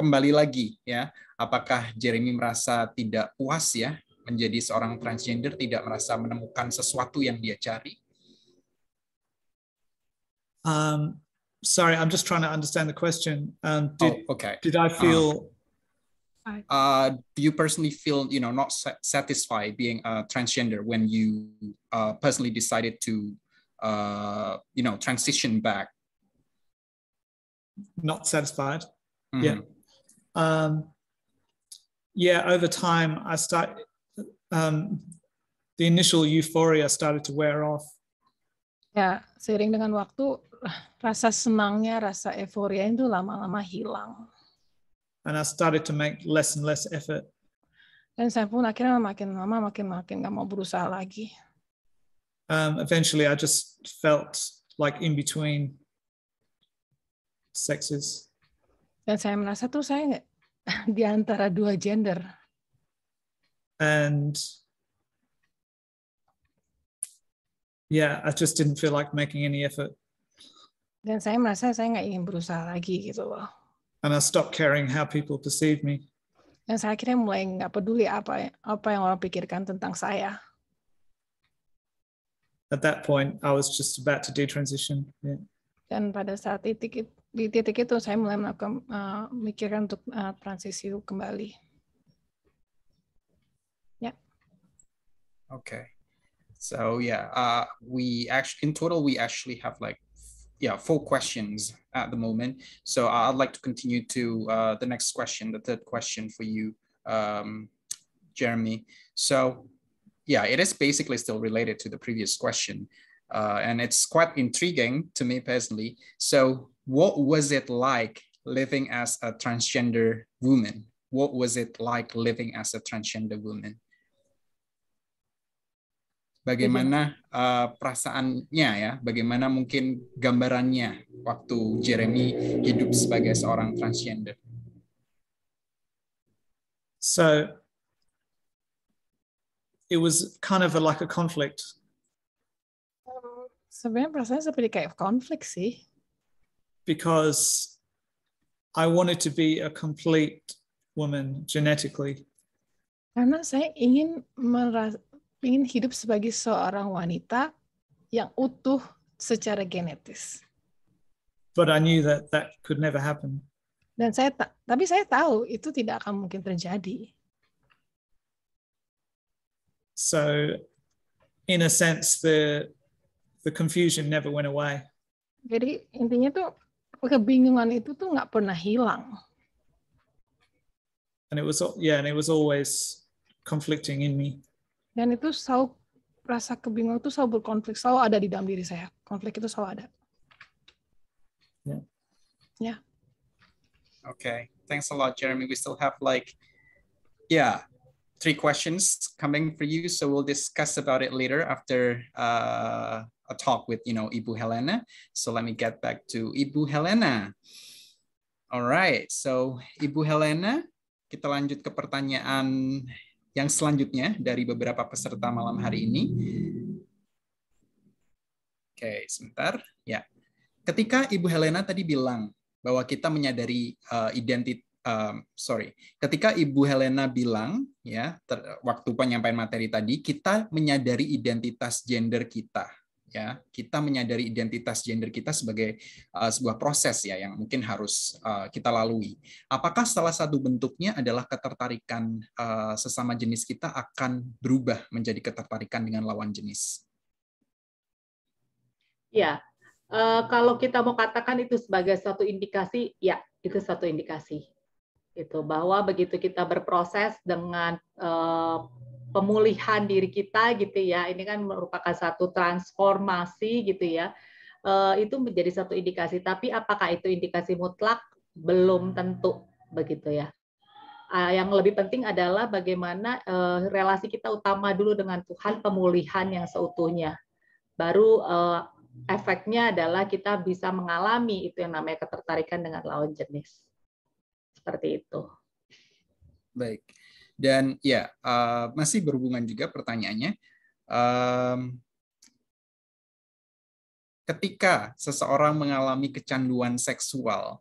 kembali lagi ya? Apakah Jeremy merasa tidak puas ya menjadi seorang transgender tidak merasa menemukan sesuatu yang dia cari? Um, sorry, I'm just trying to understand the question. Um, did, oh, okay. Did I feel? Uh, uh, do you personally feel you know not satisfied being a transgender when you uh, personally decided to uh, you know transition back? Not satisfied. Mm -hmm. Yeah. Um, yeah. Over time, I start. um, the initial euphoria started to wear off. Ya, seiring dengan waktu, rasa senangnya, rasa euforia itu lama-lama hilang. And I started to make less and less effort. Dan saya pun akhirnya makin lama, makin makin nggak mau berusaha lagi. Um, eventually, I just felt like in between sexes. Dan saya merasa tuh saya di antara dua gender and yeah, I just didn't feel like making any effort. Dan saya merasa saya nggak ingin berusaha lagi gitu loh. And I stopped caring how people perceive me. Dan saya akhirnya mulai nggak peduli apa ya, apa yang orang pikirkan tentang saya. At that point, I was just about to detransition. Yeah. Dan pada saat titik di titik itu saya mulai melakukan uh, mikirkan untuk uh, transisi kembali. Okay. So yeah, uh, we actually in total we actually have like yeah four questions at the moment. So uh, I'd like to continue to uh, the next question, the third question for you, um, Jeremy. So yeah, it is basically still related to the previous question, uh, and it's quite intriguing to me personally. So what was it like living as a transgender woman? What was it like living as a transgender woman? bagaimana uh, perasaannya ya, bagaimana mungkin gambarannya waktu Jeremy hidup sebagai seorang transgender. So it was kind of a, like a conflict. Eh, sebenarnya perasaan seperti kayak konflik sih. Because I wanted to be a complete woman genetically. Karena saya ingin ingin hidup sebagai seorang wanita yang utuh secara genetis. But I knew that that could never happen. Dan saya ta tapi saya tahu itu tidak akan mungkin terjadi. So, in a sense, the the confusion never went away. Jadi intinya tuh kebingungan itu tuh nggak pernah hilang. And it was yeah, and it was always conflicting in me dan itu selalu rasa kebingungan itu selalu berkonflik selalu ada di dalam diri saya konflik itu selalu ada ya yeah. yeah. okay thanks a lot Jeremy we still have like yeah three questions coming for you so we'll discuss about it later after uh, a talk with you know Ibu Helena. So let me get back to Ibu Helena. All right, so Ibu Helena, kita lanjut ke pertanyaan yang selanjutnya dari beberapa peserta malam hari ini. Oke, sebentar. Ya, ketika Ibu Helena tadi bilang bahwa kita menyadari uh, eh, identitas, Um, eh, sorry, ketika Ibu Helena bilang ya ter, waktu penyampaian materi tadi kita menyadari identitas gender kita, ya kita menyadari identitas gender kita sebagai uh, sebuah proses ya yang mungkin harus uh, kita lalui. Apakah salah satu bentuknya adalah ketertarikan uh, sesama jenis kita akan berubah menjadi ketertarikan dengan lawan jenis? Ya, uh, kalau kita mau katakan itu sebagai satu indikasi, ya itu satu indikasi itu bahwa begitu kita berproses dengan uh, pemulihan diri kita gitu ya. Ini kan merupakan satu transformasi gitu ya. Eh, itu menjadi satu indikasi. Tapi apakah itu indikasi mutlak? Belum tentu begitu ya. Ah, yang lebih penting adalah bagaimana eh, relasi kita utama dulu dengan Tuhan, pemulihan yang seutuhnya. Baru eh, efeknya adalah kita bisa mengalami itu yang namanya ketertarikan dengan lawan jenis. Seperti itu. Baik. Dan ya, uh, masih berhubungan juga pertanyaannya. Um, ketika seseorang mengalami kecanduan seksual,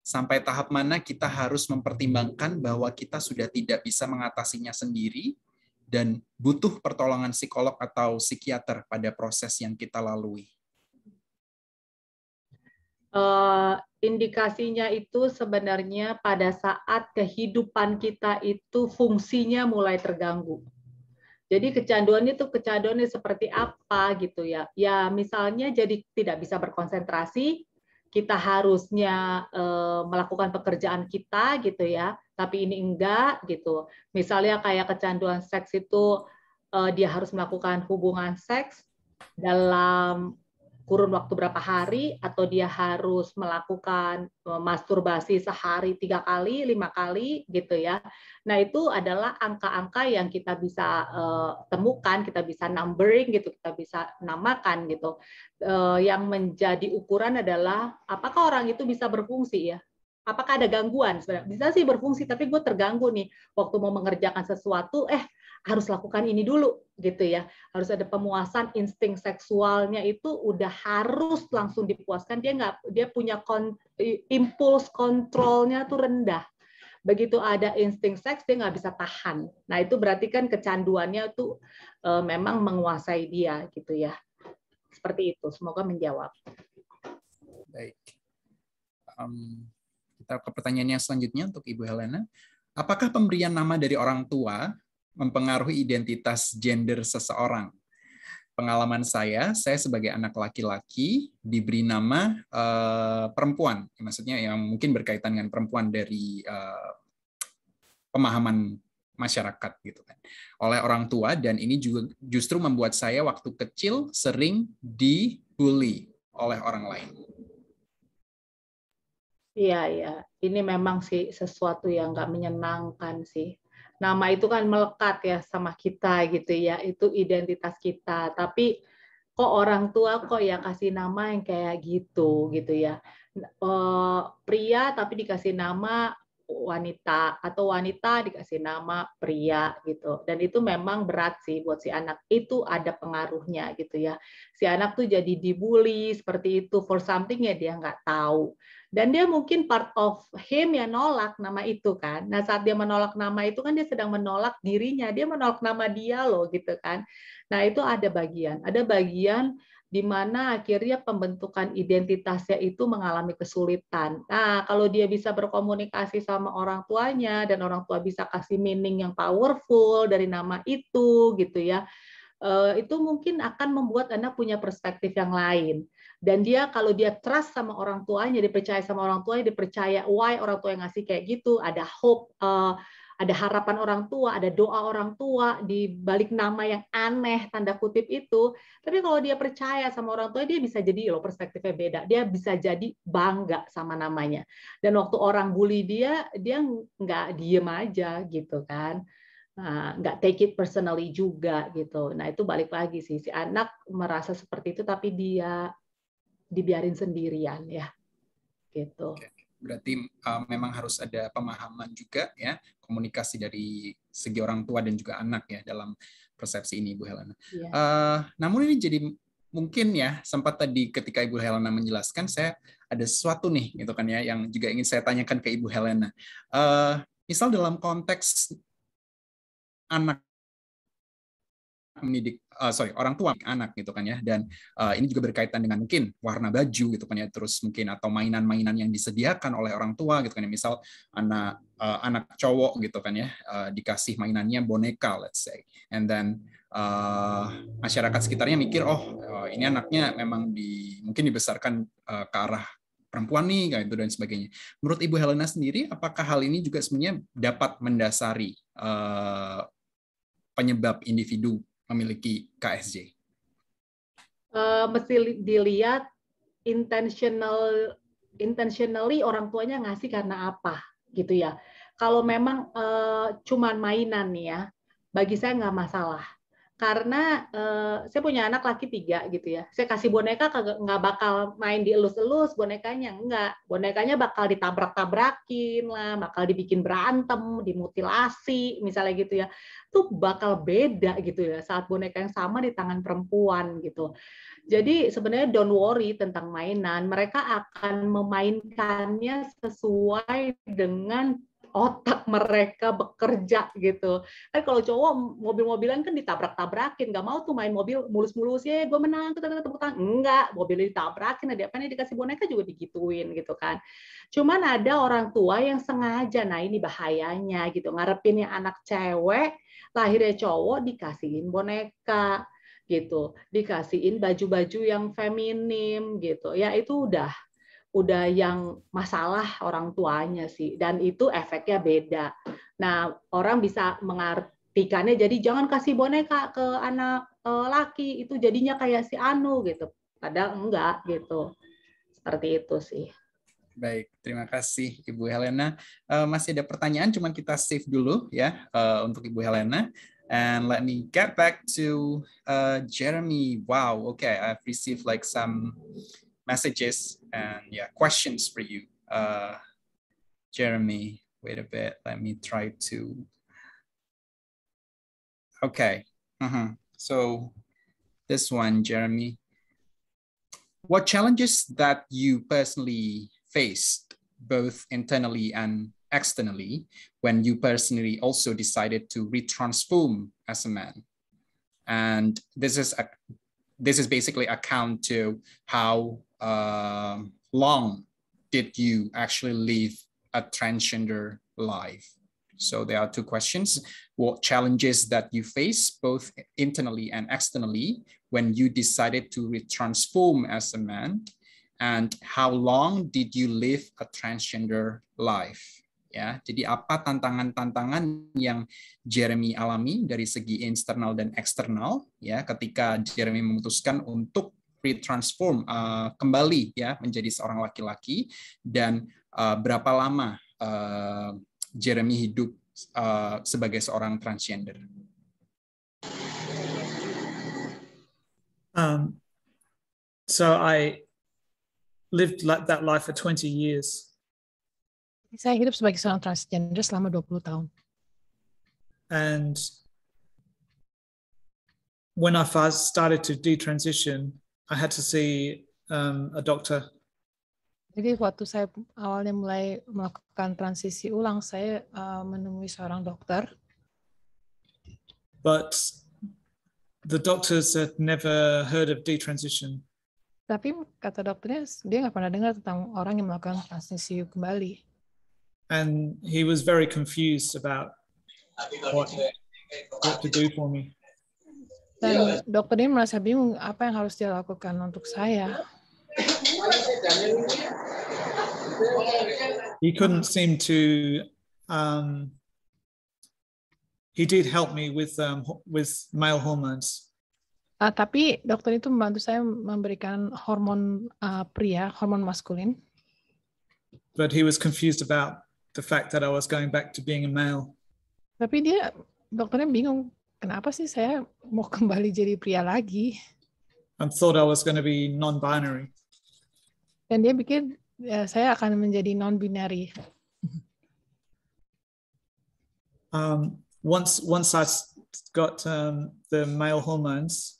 sampai tahap mana kita harus mempertimbangkan bahwa kita sudah tidak bisa mengatasinya sendiri dan butuh pertolongan psikolog atau psikiater pada proses yang kita lalui? Uh, indikasinya itu sebenarnya pada saat kehidupan kita itu fungsinya mulai terganggu. Jadi kecanduan itu kecanduannya seperti apa gitu ya? Ya misalnya jadi tidak bisa berkonsentrasi, kita harusnya e, melakukan pekerjaan kita gitu ya, tapi ini enggak gitu. Misalnya kayak kecanduan seks itu e, dia harus melakukan hubungan seks dalam kurun waktu berapa hari atau dia harus melakukan e, masturbasi sehari tiga kali lima kali gitu ya nah itu adalah angka-angka yang kita bisa uh, temukan kita bisa numbering gitu kita bisa namakan gitu uh, yang menjadi ukuran adalah apakah orang itu bisa berfungsi ya apakah ada gangguan bisa sih berfungsi tapi gue terganggu nih waktu mau mengerjakan sesuatu eh harus lakukan ini dulu gitu ya harus ada pemuasan insting seksualnya itu udah harus langsung dipuaskan dia nggak dia punya kon, impuls kontrolnya tuh rendah begitu ada insting seks dia nggak bisa tahan nah itu berarti kan kecanduannya tuh e, memang menguasai dia gitu ya seperti itu semoga menjawab baik um, kita ke pertanyaan yang selanjutnya untuk ibu Helena apakah pemberian nama dari orang tua mempengaruhi identitas gender seseorang. Pengalaman saya, saya sebagai anak laki-laki diberi nama uh, perempuan, maksudnya yang mungkin berkaitan dengan perempuan dari uh, pemahaman masyarakat gitu kan oleh orang tua dan ini juga justru membuat saya waktu kecil sering dibully oleh orang lain. Iya iya, ini memang sih sesuatu yang nggak menyenangkan sih nama itu kan melekat ya sama kita gitu ya itu identitas kita tapi kok orang tua kok ya kasih nama yang kayak gitu gitu ya eh, pria tapi dikasih nama wanita atau wanita dikasih nama pria gitu dan itu memang berat sih buat si anak itu ada pengaruhnya gitu ya si anak tuh jadi dibully seperti itu for something ya dia nggak tahu dan dia mungkin part of him yang nolak nama itu kan nah saat dia menolak nama itu kan dia sedang menolak dirinya dia menolak nama dia loh gitu kan nah itu ada bagian ada bagian di mana akhirnya pembentukan identitasnya itu mengalami kesulitan. Nah, kalau dia bisa berkomunikasi sama orang tuanya dan orang tua bisa kasih meaning yang powerful dari nama itu gitu ya. Eh, itu mungkin akan membuat anak punya perspektif yang lain. Dan dia kalau dia trust sama orang tuanya, dipercaya sama orang tuanya, dipercaya why orang tua yang ngasih kayak gitu, ada hope eh, ada harapan orang tua, ada doa orang tua di balik nama yang aneh tanda kutip itu. Tapi kalau dia percaya sama orang tua, dia bisa jadi loh perspektifnya beda. Dia bisa jadi bangga sama namanya. Dan waktu orang bully dia, dia nggak diem aja gitu kan nah, nggak take it personally juga gitu. Nah itu balik lagi sih si anak merasa seperti itu tapi dia dibiarin sendirian ya, gitu. Okay berarti uh, memang harus ada pemahaman juga ya komunikasi dari segi orang tua dan juga anak ya dalam persepsi ini Bu Helena. Ya. Uh, namun ini jadi mungkin ya sempat tadi ketika Ibu Helena menjelaskan saya ada sesuatu nih gitu kan ya yang juga ingin saya tanyakan ke Ibu Helena. Uh, misal dalam konteks anak mendidik uh, sorry orang tua anak gitu kan ya dan uh, ini juga berkaitan dengan mungkin warna baju gitu kan ya terus mungkin atau mainan-mainan yang disediakan oleh orang tua gitu kan ya misal anak uh, anak cowok gitu kan ya uh, dikasih mainannya boneka let's say and then uh, masyarakat sekitarnya mikir oh uh, ini anaknya memang di mungkin dibesarkan uh, ke arah perempuan nih kayak itu dan sebagainya. Menurut Ibu Helena sendiri, apakah hal ini juga sebenarnya dapat mendasari uh, penyebab individu memiliki KSJ? Uh, eh, mesti dilihat intentional intentionally orang tuanya ngasih karena apa gitu ya. Kalau memang uh, cuman mainan nih ya, bagi saya nggak masalah karena uh, saya punya anak laki tiga gitu ya. Saya kasih boneka nggak bakal main dielus-elus bonekanya, nggak, Bonekanya bakal ditabrak-tabrakin lah, bakal dibikin berantem, dimutilasi, misalnya gitu ya. Itu bakal beda gitu ya saat boneka yang sama di tangan perempuan gitu. Jadi sebenarnya don't worry tentang mainan, mereka akan memainkannya sesuai dengan otak mereka bekerja gitu. Kan kalau cowok mobil-mobilan kan ditabrak-tabrakin, nggak mau tuh main mobil mulus-mulus ya, gue menang, kita tepuk tangan. Enggak, mobilnya ditabrakin, nah, kan ada apa nih dikasih boneka juga digituin gitu kan. Cuman ada orang tua yang sengaja, nah ini bahayanya gitu, ngarepinnya anak cewek, lahirnya cowok dikasihin boneka gitu, dikasihin baju-baju yang feminim gitu. Ya itu udah udah yang masalah orang tuanya sih dan itu efeknya beda. Nah, orang bisa mengartikannya jadi jangan kasih boneka ke anak e, laki itu jadinya kayak si Anu gitu. Padahal enggak gitu. Seperti itu sih. Baik, terima kasih Ibu Helena. Uh, masih ada pertanyaan, cuman kita save dulu ya uh, untuk Ibu Helena. And let me get back to uh, Jeremy. Wow, okay, I've received like some messages and yeah, questions for you. Uh, Jeremy, wait a bit. Let me try to. Okay. Uh-huh. So this one, Jeremy. What challenges that you personally faced, both internally and externally, when you personally also decided to retransform as a man? And this is a, this is basically account to how uh, long did you actually live a transgender life? So there are two questions. What challenges that you face both internally and externally when you decided to transform as a man? And how long did you live a transgender life? Ya, jadi apa tantangan-tantangan yang Jeremy alami dari segi internal dan eksternal ya ketika Jeremy memutuskan untuk retransform uh, eh, kembali ya menjadi seorang laki-laki dan uh, berapa lama uh, Jeremy hidup uh, sebagai seorang transgender? Um, so I lived like that life for 20 years. Saya hidup sebagai seorang transgender selama 20 tahun. And when I first started to detransition, I had to see um, a doctor. Jadi waktu saya awalnya mulai melakukan transisi ulang, saya uh, menemui seorang dokter. But the doctors had never heard of detransition. Tapi kata dokternya dia nggak pernah dengar tentang orang yang melakukan transisi kembali. And he was very confused about what, what to do for me. Dan iya. dokter ini merasa bingung apa yang harus dia lakukan untuk saya. He couldn't seem to. Um, he did help me with um, with male hormones. Uh, tapi dokter itu membantu saya memberikan hormon uh, pria, hormon maskulin. But he was confused about the fact that I was going back to being a male. Tapi dia dokternya bingung kenapa sih saya mau kembali jadi pria lagi? And thought I was going to be non-binary. Dan dia bikin ya, saya akan menjadi non-binary. Um, once once I got um, the male hormones.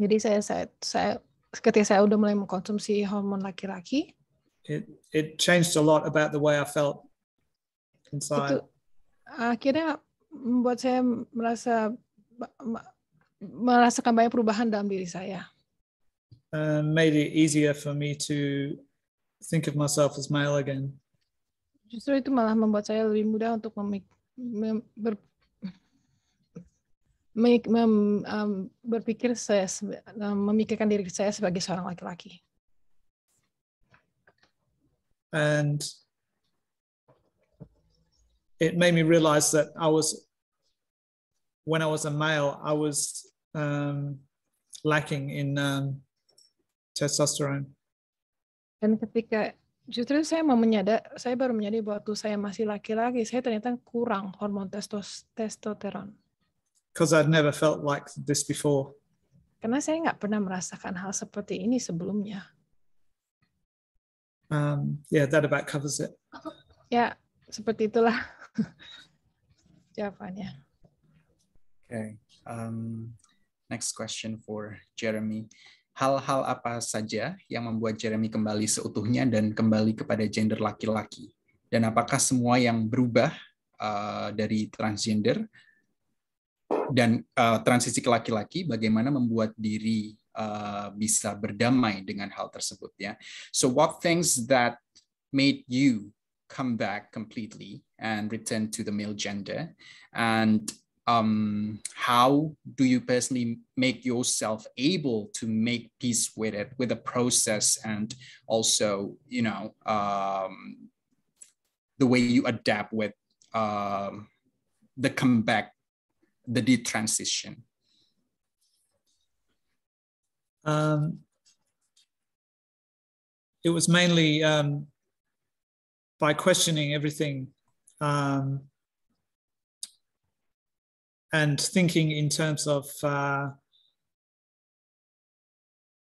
Jadi saya saya saya ketika saya udah mulai mengkonsumsi hormon laki-laki. It it changed a lot about the way I felt inside. Itu, akhirnya membuat saya merasa merasakan banyak perubahan dalam diri saya. And uh, made it easier for me to think of myself as male again. Justru itu malah membuat saya lebih mudah untuk memik mem ber mem um, berpikir saya um, memikirkan diri saya sebagai seorang laki-laki. And it made me realize that I was when I was a male, I was um, lacking in um, testosterone. Dan ketika justru saya mau menyadar, saya baru menyadari bahwa waktu saya masih laki-laki, saya ternyata kurang hormon testos testosteron. Because I'd never felt like this before. Karena saya nggak pernah merasakan hal seperti ini sebelumnya. Um, yeah, that about covers it. Ya, seperti itulah jawabannya. Okay. Um, next question for Jeremy. Hal-hal apa saja yang membuat Jeremy kembali seutuhnya dan kembali kepada gender laki-laki? Dan apakah semua yang berubah uh, dari transgender dan uh, transisi ke laki-laki bagaimana membuat diri uh, bisa berdamai dengan hal tersebut ya. So what things that made you come back completely and return to the male gender and um, how do you personally make yourself able to make peace with it with the process and also you know um, the way you adapt with um, the comeback the detransition um, it was mainly um, by questioning everything um, and thinking in terms of uh,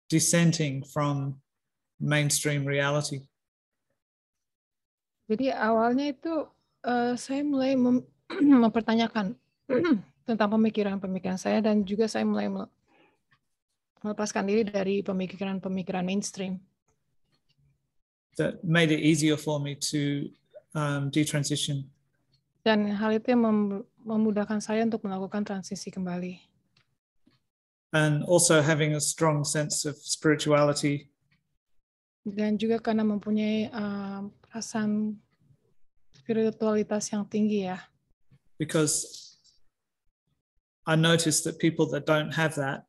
dissenting from mainstream reality. Jadi awalnya itu uh, saya mulai mem mempertanyakan tentang pemikiran-pemikiran saya dan juga saya mulai melepaskan diri dari pemikiran-pemikiran mainstream. That made it easier for me to um, detransition. Dan hal itu yang memudahkan saya untuk melakukan transisi kembali. And also having a strong sense of spirituality. Dan juga karena mempunyai uh, perasaan spiritualitas yang tinggi ya. Because I noticed that people that don't have that.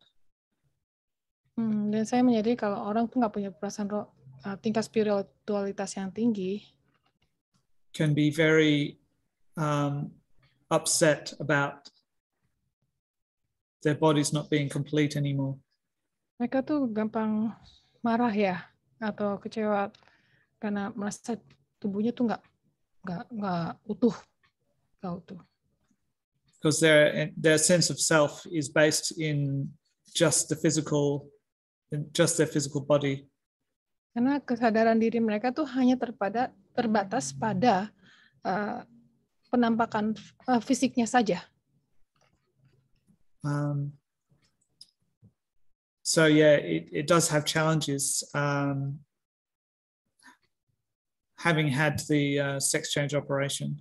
Hmm, dan saya menyadari kalau orang tuh nggak punya perasaan roh, uh, tingkat spiritualitas yang tinggi. Can be very um, upset about their bodies not being complete anymore. Mereka tuh gampang marah ya atau kecewa karena merasa tubuhnya tuh nggak nggak nggak utuh, nggak utuh. Because their their sense of self is based in just the physical, just their physical body. Karena kesadaran diri mereka tuh hanya terpada terbatas pada uh, penampakan uh, fisiknya saja? Um, so yeah, it, it does have challenges. Um, having had the uh, sex change operation.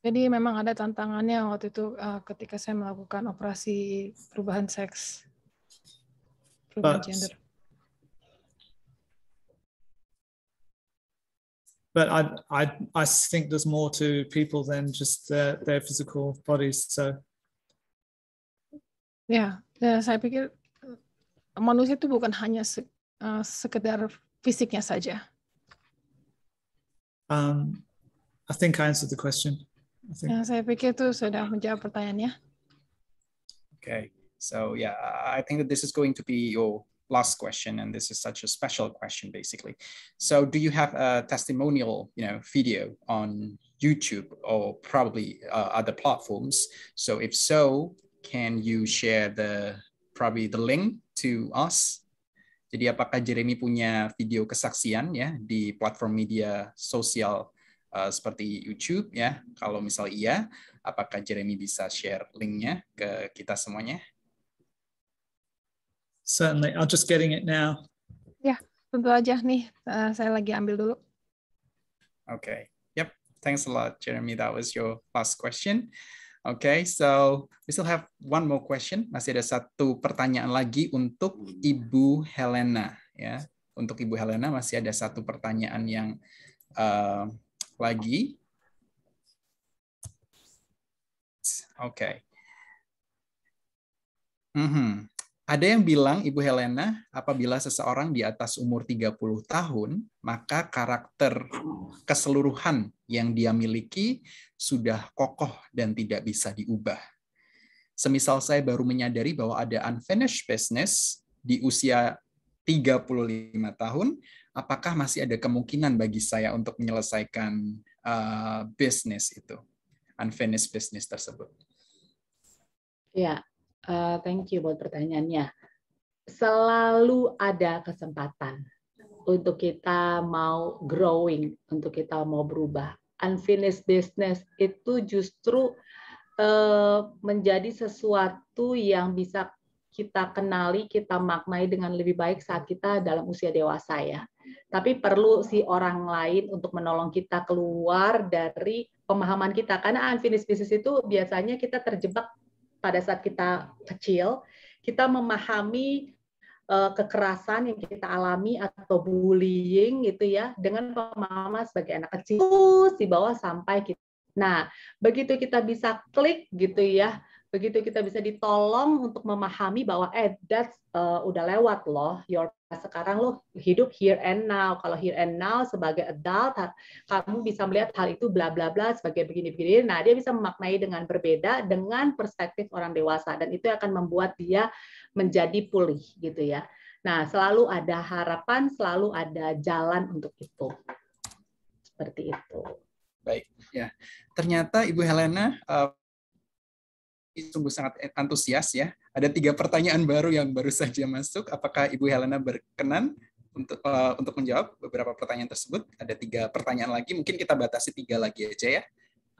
Jadi memang ada tantangannya waktu itu uh, ketika saya melakukan operasi perubahan seks, perubahan But, gender. but I, I, I think there's more to people than just their, their physical bodies. So, ya, yeah, saya pikir uh, manusia itu bukan hanya se, uh, sekedar fisiknya saja. Um, I think I answered the question. I think. Ya, saya pikir itu sudah menjawab pertanyaannya. Okay, so yeah, I think that this is going to be your last question, and this is such a special question, basically. So, do you have a testimonial, you know, video on YouTube or probably uh, other platforms? So, if so, can you share the probably the link to us? Jadi, apakah Jeremy punya video kesaksian ya di platform media sosial Uh, seperti YouTube ya. Kalau misal iya, apakah Jeremy bisa share linknya ke kita semuanya? Certainly, I'm just getting it now. Ya, tentu aja nih. Uh, saya lagi ambil dulu. Okay. Yep. Thanks a lot, Jeremy. That was your last question. Okay, so we still have one more question. Masih ada satu pertanyaan lagi untuk Ibu Helena. Ya, untuk Ibu Helena masih ada satu pertanyaan yang uh, lagi. Oke. Okay. Mm -hmm. Ada yang bilang, Ibu Helena, apabila seseorang di atas umur 30 tahun, maka karakter keseluruhan yang dia miliki sudah kokoh dan tidak bisa diubah. Semisal saya baru menyadari bahwa ada unfinished business di usia 35 tahun, apakah masih ada kemungkinan bagi saya untuk menyelesaikan uh, eh, bisnis itu, unfinished business tersebut? Ya, Eh, thank you buat pertanyaannya. Selalu ada kesempatan untuk kita mau growing, untuk kita mau berubah. Unfinished business itu justru uh, menjadi sesuatu yang bisa kita kenali, kita maknai dengan lebih baik saat kita dalam usia dewasa ya. Tapi perlu si orang lain untuk menolong kita keluar dari pemahaman kita karena unfinished business itu biasanya kita terjebak pada saat kita kecil, kita memahami eh, kekerasan yang kita alami atau bullying gitu ya dengan pemahaman sebagai anak kecil di bawah sampai kita. Nah, begitu kita bisa klik gitu ya begitu kita bisa ditolong untuk memahami bahwa eh that's uh, udah lewat loh your sekarang lo hidup here and now kalau here and now sebagai adult kamu bisa melihat hal itu bla bla bla sebagai begini begini nah dia bisa memaknai dengan berbeda dengan perspektif orang dewasa dan itu akan membuat dia menjadi pulih gitu ya nah selalu ada harapan selalu ada jalan untuk itu seperti itu baik ya ternyata ibu Helena uh, sungguh sangat antusias ya. Ada tiga pertanyaan baru yang baru saja masuk. Apakah Ibu Helena berkenan untuk uh, untuk menjawab beberapa pertanyaan tersebut? Ada tiga pertanyaan lagi. Mungkin kita batasi tiga lagi aja ya.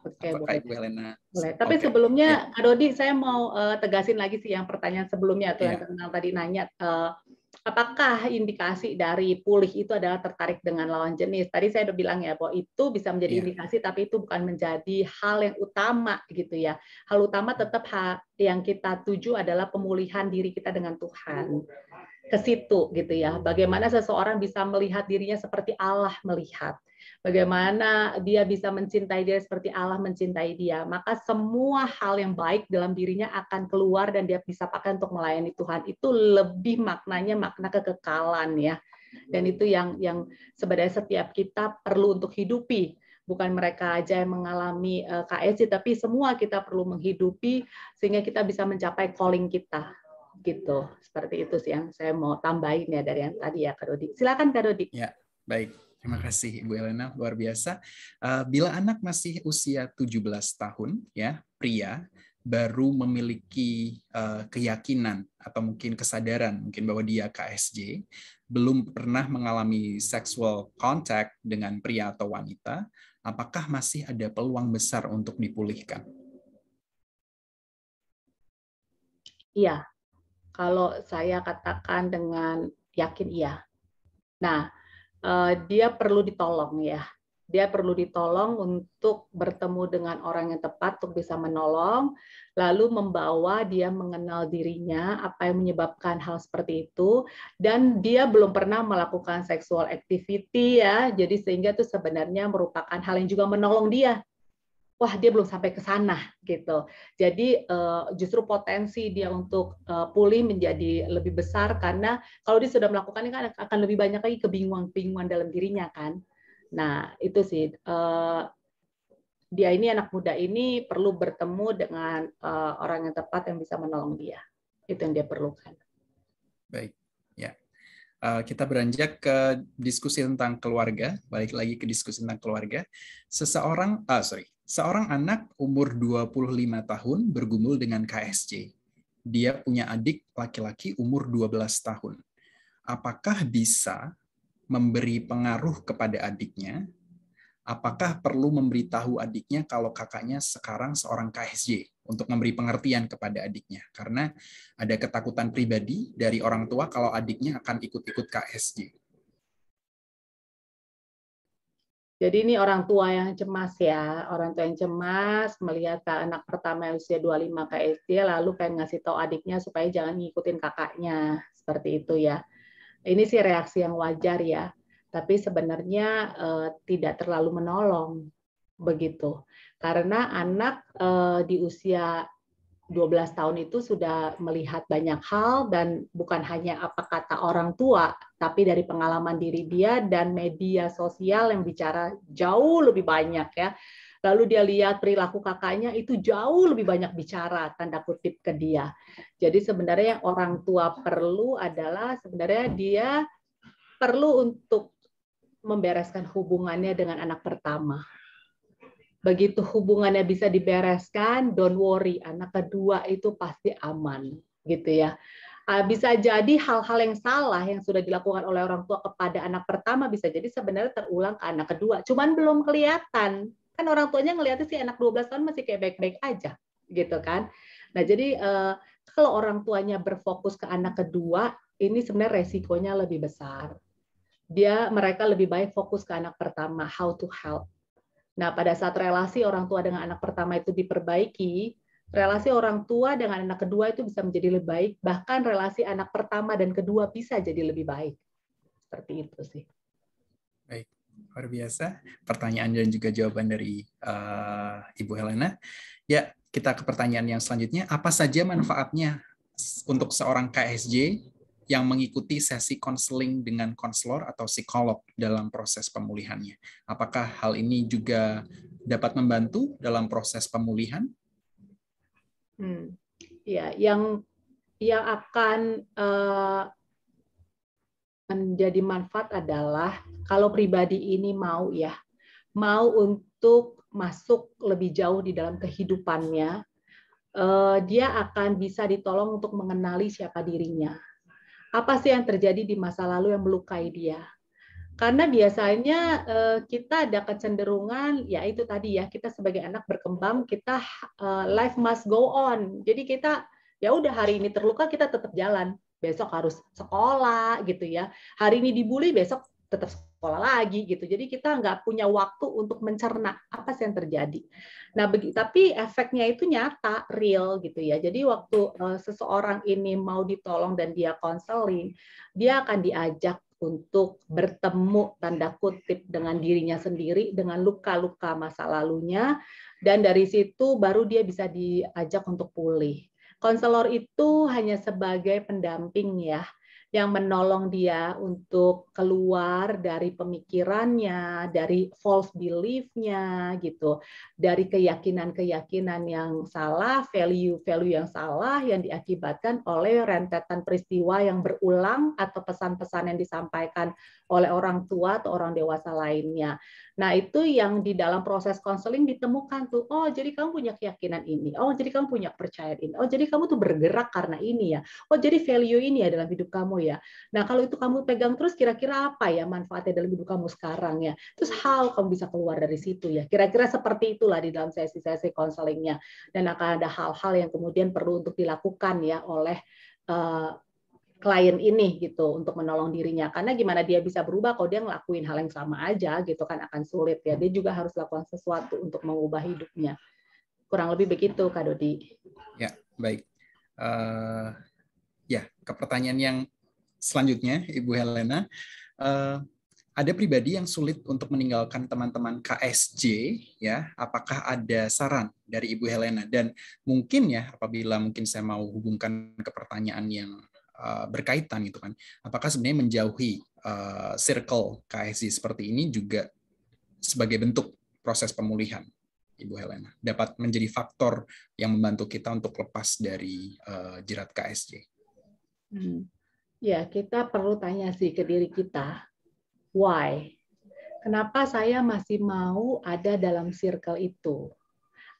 Oke, Apakah Ibu Helena? Boleh. Tapi okay. sebelumnya, ya. Kak Dodi, saya mau uh, tegasin lagi sih yang pertanyaan sebelumnya tuh ya. yang terkenal iya. tadi nanya. Uh, apakah indikasi dari pulih itu adalah tertarik dengan lawan jenis? Tadi saya udah bilang ya bahwa itu bisa menjadi yeah. indikasi, tapi itu bukan menjadi hal yang utama gitu ya. Hal utama tetap yang kita tuju adalah pemulihan diri kita dengan Tuhan ke situ gitu ya. Bagaimana seseorang bisa melihat dirinya seperti Allah melihat bagaimana dia bisa mencintai dia seperti Allah mencintai dia, maka semua hal yang baik dalam dirinya akan keluar dan dia bisa pakai untuk melayani Tuhan. Itu lebih maknanya makna kekekalan ya. Dan itu yang yang sebenarnya setiap kita perlu untuk hidupi bukan mereka aja yang mengalami eh, KSC, tapi semua kita perlu menghidupi sehingga kita bisa mencapai calling kita gitu seperti itu sih yang saya mau tambahin ya dari yang tadi ya Kak Dodik. Silakan Kak Dodik. Ya, baik. Terima hmm. kasih Bu Elena, luar biasa. Eh, bila anak masih usia 17 tahun, ya pria, baru memiliki eh, keyakinan atau mungkin kesadaran mungkin bahwa dia KSJ, belum pernah mengalami sexual contact dengan pria atau wanita, apakah masih ada peluang besar untuk dipulihkan? Iya, kalau saya katakan dengan yakin iya. Nah, Eh, dia perlu ditolong ya. Dia perlu ditolong untuk bertemu dengan orang yang tepat untuk bisa menolong, lalu membawa dia mengenal dirinya, apa yang menyebabkan hal seperti itu, dan dia belum pernah melakukan seksual activity ya, jadi sehingga itu sebenarnya merupakan hal yang juga menolong dia wah dia belum sampai ke sana gitu. Jadi eh, justru potensi dia untuk eh, pulih menjadi lebih besar karena kalau dia sudah melakukannya kan akan lebih banyak lagi kebingungan-kebingungan dalam dirinya kan. Nah itu sih eh, dia ini anak muda ini perlu bertemu dengan orang yang tepat yang bisa menolong dia. Itu yang dia perlukan. Baik, ya. kita beranjak ke diskusi tentang keluarga. Balik lagi ke diskusi tentang keluarga. Seseorang, ah sorry, Seorang anak umur 25 tahun bergumul dengan KSC. Dia punya adik laki-laki umur 12 tahun. Apakah bisa memberi pengaruh kepada adiknya? Apakah perlu memberitahu adiknya kalau kakaknya sekarang seorang KSJ untuk memberi pengertian kepada adiknya? Karena ada ketakutan pribadi dari orang tua kalau adiknya akan ikut-ikut KSJ. Jadi ini orang tua yang cemas ya, orang tua yang cemas melihat anak pertama yang usia 25 ke SD lalu pengen ngasih tahu adiknya supaya jangan ngikutin kakaknya, seperti itu ya. Ini sih reaksi yang wajar ya, tapi sebenarnya e, tidak terlalu menolong begitu. Karena anak e, di usia 12 tahun itu sudah melihat banyak hal dan bukan hanya apa kata orang tua, tapi dari pengalaman diri dia dan media sosial yang bicara jauh lebih banyak ya. Lalu dia lihat perilaku kakaknya itu jauh lebih banyak bicara tanda kutip ke dia. Jadi sebenarnya yang orang tua perlu adalah sebenarnya dia perlu untuk membereskan hubungannya dengan anak pertama begitu hubungannya bisa dibereskan, don't worry, anak kedua itu pasti aman, gitu ya. Ah, bisa jadi hal-hal yang salah yang sudah dilakukan oleh orang tua kepada anak pertama bisa jadi sebenarnya terulang ke anak kedua, cuman belum kelihatan. Kan orang tuanya ngelihatnya sih anak 12 tahun masih kayak baik-baik aja, gitu kan. Nah, jadi eh, kalau orang tuanya berfokus ke anak kedua, ini sebenarnya resikonya lebih besar. Dia mereka lebih baik fokus ke anak pertama, how to help Nah, pada saat relasi orang tua dengan anak pertama itu diperbaiki, relasi orang tua dengan anak kedua itu bisa menjadi lebih baik, bahkan relasi anak pertama dan kedua bisa jadi lebih baik. Seperti itu sih. Baik, luar biasa. Pertanyaan dan juga jawaban dari uh, Ibu Helena. Ya, kita ke pertanyaan yang selanjutnya. Apa saja manfaatnya untuk seorang KSJ yang mengikuti sesi konseling dengan konselor atau psikolog dalam proses pemulihannya. Apakah hal ini juga dapat membantu dalam proses pemulihan? Hmm. Ya, yang yang akan uh, menjadi manfaat adalah kalau pribadi ini mau ya, mau untuk masuk lebih jauh di dalam kehidupannya, uh, dia akan bisa ditolong untuk mengenali siapa dirinya apa sih yang terjadi di masa lalu yang melukai dia. Karena biasanya eh, kita ada kecenderungan, ya itu tadi ya, kita sebagai anak berkembang, kita eh, life must go on. Jadi kita, ya udah hari ini terluka, kita tetap jalan. Besok harus sekolah gitu ya. Hari ini dibully, besok tetap sekolah sekolah lagi gitu. Jadi kita nggak punya waktu untuk mencerna apa sih yang terjadi. Nah, tapi efeknya itu nyata, real gitu ya. Jadi waktu eh, seseorang ini mau ditolong dan dia konseling, dia akan diajak untuk bertemu tanda kutip dengan dirinya sendiri dengan luka-luka masa lalunya dan dari situ baru dia bisa diajak untuk pulih. Konselor itu hanya sebagai pendamping ya yang menolong dia untuk keluar dari pemikirannya, dari false belief-nya gitu, dari keyakinan-keyakinan yang salah, value-value yang salah yang diakibatkan oleh rentetan peristiwa yang berulang atau pesan-pesan yang disampaikan oleh orang tua atau orang dewasa lainnya. Nah, itu yang di dalam proses konseling ditemukan tuh. Oh, jadi kamu punya keyakinan ini. Oh, jadi kamu punya percayaan ini. Oh, jadi kamu tuh bergerak karena ini ya. Oh, jadi value ini ya dalam hidup kamu ya. Nah, kalau itu kamu pegang terus kira-kira apa ya manfaatnya dalam hidup kamu sekarang ya? Terus hal kamu bisa keluar dari situ ya? Kira-kira seperti itulah di dalam sesi-sesi konselingnya. Dan akan ada hal-hal yang kemudian perlu untuk dilakukan ya oleh eh, klien ini gitu untuk menolong dirinya karena gimana dia bisa berubah kalau dia ngelakuin hal yang sama aja gitu kan akan sulit ya dia juga harus lakukan sesuatu untuk mengubah hidupnya kurang lebih begitu kak Dodi ya baik uh, ya ke pertanyaan yang selanjutnya Ibu Helena uh, ada pribadi yang sulit untuk meninggalkan teman-teman KSJ ya apakah ada saran dari Ibu Helena dan mungkin ya apabila mungkin saya mau hubungkan ke pertanyaan yang Eh, berkaitan gitu kan. Apakah sebenarnya menjauhi uh, circle KSI seperti ini juga sebagai bentuk proses pemulihan, Ibu Helena, dapat menjadi faktor yang membantu kita untuk lepas dari uh, jerat KSJ. Hmm. Ya, kita perlu tanya sih ke diri kita, why? Kenapa saya masih mau ada dalam circle itu?